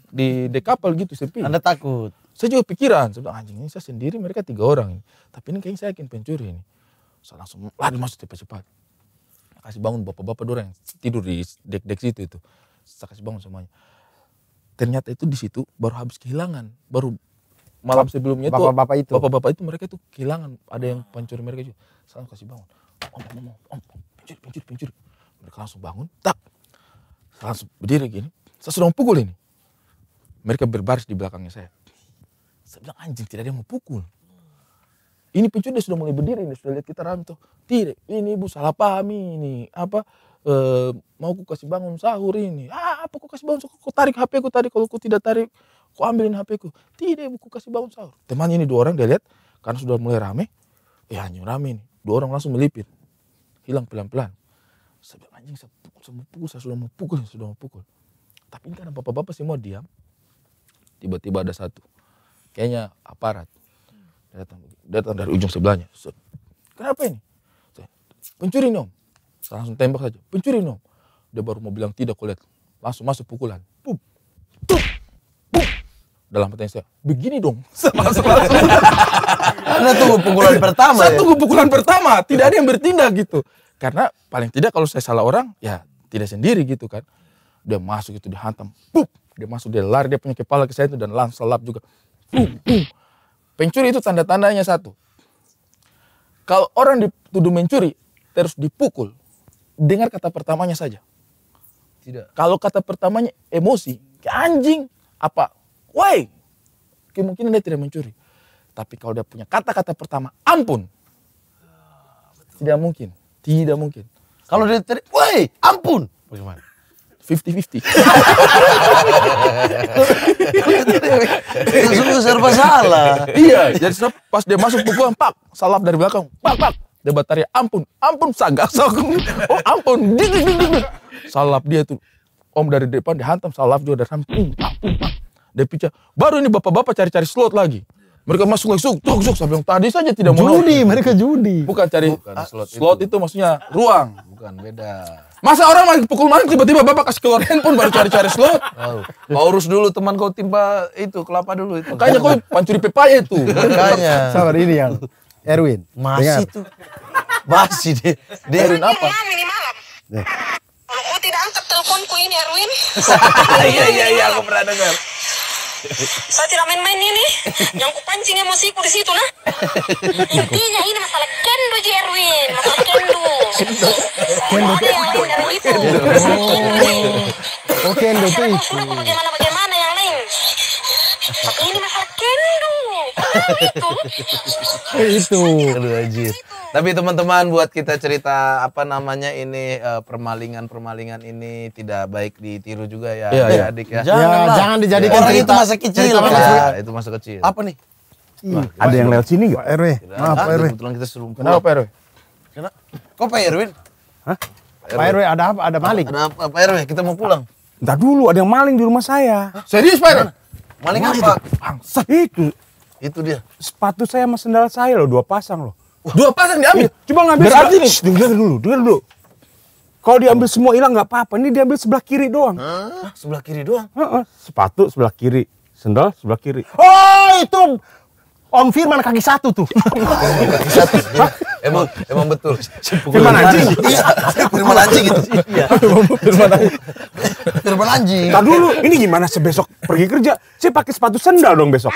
Di dekapel gitu sepi. Anda takut? Saya juga pikiran, saya anjing ini saya sendiri, mereka tiga orang. Ini. Tapi ini kayaknya saya yakin pencuri ini. Saya langsung lari masuk cepat-cepat. Kasih bangun bapak-bapak dua yang tidur di dek-dek situ itu. Saya kasih bangun semuanya ternyata itu di situ baru habis kehilangan, baru malam sebelumnya bapak -bapak bapak-bapak itu bapak-bapak itu mereka itu kehilangan ada yang pencuri mereka juga salam kasih bangun om om om om pencuri pencuri pencuri mereka langsung bangun tak langsung berdiri gini saya sudah mau pukul ini mereka berbaris di belakangnya saya saya bilang anjing tidak ada yang mau pukul ini pencuri dia sudah mulai berdiri dia sudah lihat kita ramai tuh tidak ini ibu salah paham ini apa e, mau ku kasih bangun sahur ini ah apa ku kasih bangun so, ku tarik HP ku tarik kalau ku tidak tarik Kok ambilin HP ku. Tidak, ku kasih bangun sahur. Temannya ini dua orang dia lihat karena sudah mulai rame. Ya anjing rame nih. Dua orang langsung melipir. Hilang pelan-pelan. Saya bilang anjing saya pukul, saya mau pukul, saya sudah mau pukul, saya sudah mau pukul. Tapi ini karena bapak-bapak semua diam. Tiba-tiba ada satu. Kayaknya aparat. datang, datang dari ujung sebelahnya. Kenapa ini? Pencuri nom. Saya langsung tembak saja. Pencuri nom. Dia baru mau bilang tidak kulit. Langsung masuk pukulan. Pup dalam saya Begini dong. karena tunggu pukulan pertama. Saya ya? tunggu pukulan pertama. Tidak ada yang bertindak gitu. Karena paling tidak kalau saya salah orang, ya tidak sendiri gitu kan. Dia masuk itu dihantam. Pup. Dia masuk, dia lari, dia punya kepala ke saya itu dan langsung lap juga. Pencuri itu tanda-tandanya satu. Kalau orang dituduh mencuri, terus dipukul. Dengar kata pertamanya saja. Tidak. Kalau kata pertamanya emosi, anjing. Apa woi. Mungkin dia tidak mencuri. Tapi kalau dia punya kata-kata pertama, ampun. Tidak mungkin. Tidak mungkin. Kalau dia teri, woi, ampun. Bagaimana? 50-50. Sungguh serba salah. Iya, jadi pas dia masuk pukulan, pak, salap dari belakang, pak, pak. Dia Bataria, ampun, ampun, sagak, sok. Oh, ampun, ding, ding, ding, Salap dia tuh. Om dari depan dihantam, salap juga dari samping. pak, pak. Dia pikir, baru ini bapak-bapak cari-cari slot lagi. Mereka masuk lagi, suk-suk, sok. Sampai yang tadi saja tidak mau Judi, mereka judi. Bukan cari Bukan, slot, slot itu. itu. maksudnya ruang. Bukan, beda. Masa orang lagi pukul malam tiba-tiba bapak kasih keluar handphone baru cari-cari slot. Oh. Kau urus dulu teman kau timba itu, kelapa dulu itu. Makanya kau pancuri pepaya itu. Makanya. Sabar ini yang Erwin. Masih Dengar. tuh. Masih deh. Dia Erwin apa? Ini malam. Eh. Oh, tidak angkat teleponku ini Erwin. Iya, iya, iya aku pernah dengar. Saya tidak main-main ini. Yang pancing emosiku di situ nah. Intinya ini masalah kendo Erwin masalah kendo. Kendo. Kendo. Kendo. Kendo. Kendo. itu. Kendo. Kendo. itu. Aduh, ajis. Tapi teman-teman buat kita cerita apa namanya ini eh, permalingan-permalingan ini tidak baik ditiru juga ya, ya, ya. adik ya. Jangan, ya, jangan iya. dijadikan ya. itu masa kecil. ya, ya, itu masa kecil. Apa nih? Wah, iya. ada yang lewat sini ya Pak RW. Maaf Pak RW. Kebetulan kita suruh Kenapa Pak RW? Kenapa? Kok Pak Erwin? Hah? Pak RW ada apa? Ada maling? Ada apa Pak RW? Kita mau pulang. Entah dulu, ada yang maling di rumah saya. Serius Pak RW? Maling, maling apa? Bangsat itu. Itu dia. Sepatu saya sama sendal saya loh, dua pasang loh. Dua pasang diambil. Iya. Coba ngambil Berarti nih. Shh, dengar dulu, dengar dulu. Kalau diambil semua hilang nggak apa-apa. Ini diambil sebelah kiri doang. Hah? Sebelah kiri doang? Uh Sepatu sebelah kiri, sendal sebelah kiri. Oh, itu Om Firman kaki satu tuh. kaki satu. Iya emang emang betul iya, iya. firman anjing firman anjing gitu firman anjing firman anjing tak dulu ini gimana sebesok pergi kerja saya pakai sepatu sendal dong besok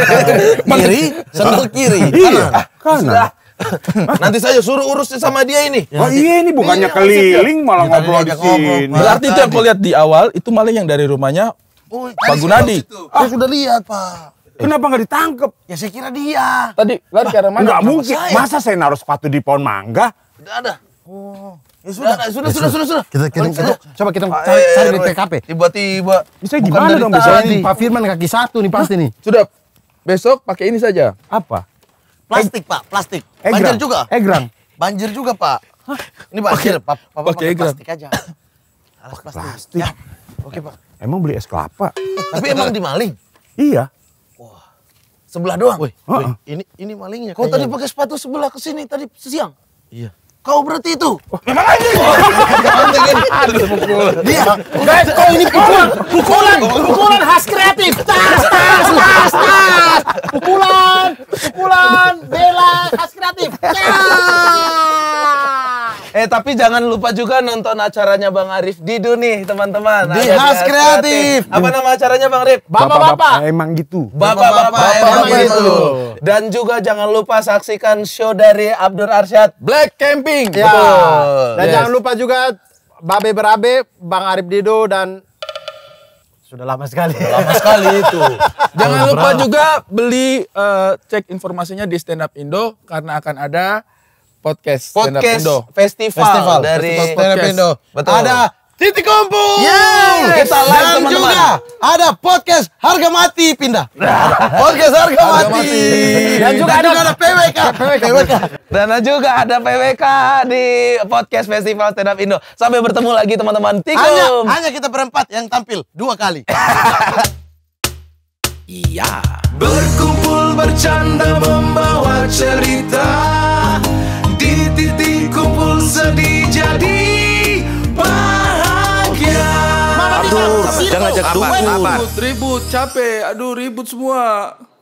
kiri sendal ah. kiri iya Karena. Ah, Nanti saya suruh urus sama dia ini. oh iya ini bukannya iya, keliling malah ngobrol di sini. Berarti itu yang kau lihat di awal itu malah yang dari rumahnya Oh, Pak eh, Gunadi. Ah. Aku sudah lihat, Pak. Eh. Kenapa nggak ditangkep? Ya saya kira dia. Tadi lari ke arah mana? Nggak mungkin. Saya. Masa saya naruh sepatu di pohon mangga? Udah ada. Oh. Ya sudah, ya, sudah, ya, sudah, sudah, sudah. Kita, kita, kita, coba kita ah, cari, eh, cari di TKP. Tiba-tiba. Bisa gimana dong besok? Pak Firman kaki satu nih pasti nih. Sudah. Besok pakai ini saja. Apa? Plastik, Pak. Plastik. Banjir juga. Egrang. Banjir juga, Pak. Ini banjir, Pak. Pakai plastik aja. Alas plastik. plastik. Ya. Oke, Pak. Emang beli es kelapa? Tapi emang dimaling? Iya. Sebelah doang. Woi, ini ini malingnya. Kau tadi pakai sepatu sebelah ke sini tadi siang. Iya. Kau berarti itu. Memang aja. Dia. Guys, kau ini pukulan, pukulan, pukulan khas kreatif. Tas, tas, tas, tas. Pukulan, pukulan, bela khas kreatif. Tas. Eh tapi jangan lupa juga nonton acaranya Bang Arif Didu nih teman-teman. Di Khas Kreatif. Apa nama acaranya Bang Arif? Bapak-bapak. Emang gitu. Bapak-bapak emang gitu. gitu. Dan juga jangan lupa saksikan show dari Abdur Arsyad Black Camping. Ya. Dan jangan lupa juga Babe Berabe, Bang Arif Dido dan sudah lama sekali. Sudah lama sekali itu. Jangan lupa juga beli uh, cek informasinya di Stand Up Indo karena akan ada podcast podcast Indo. festival, festival dari festival podcast. Indo. Betul. Ada titik kumpul. Yes. Kita live Dan teman-teman. juga ada podcast harga mati pindah. podcast harga, harga mati. mati. Dan juga Dan ada, juga ada PWK. PWK. Dan juga ada PWK di podcast Festival Stand Up Indo. Sampai bertemu lagi teman-teman. Tikum. Hanya, hanya kita berempat yang tampil dua kali. Iya. Berkumpul bercanda membawa cerita sedih jadi bahagia. Aduh, jangan ajak dulu. Ribut, ribut, capek. Aduh, ribut semua.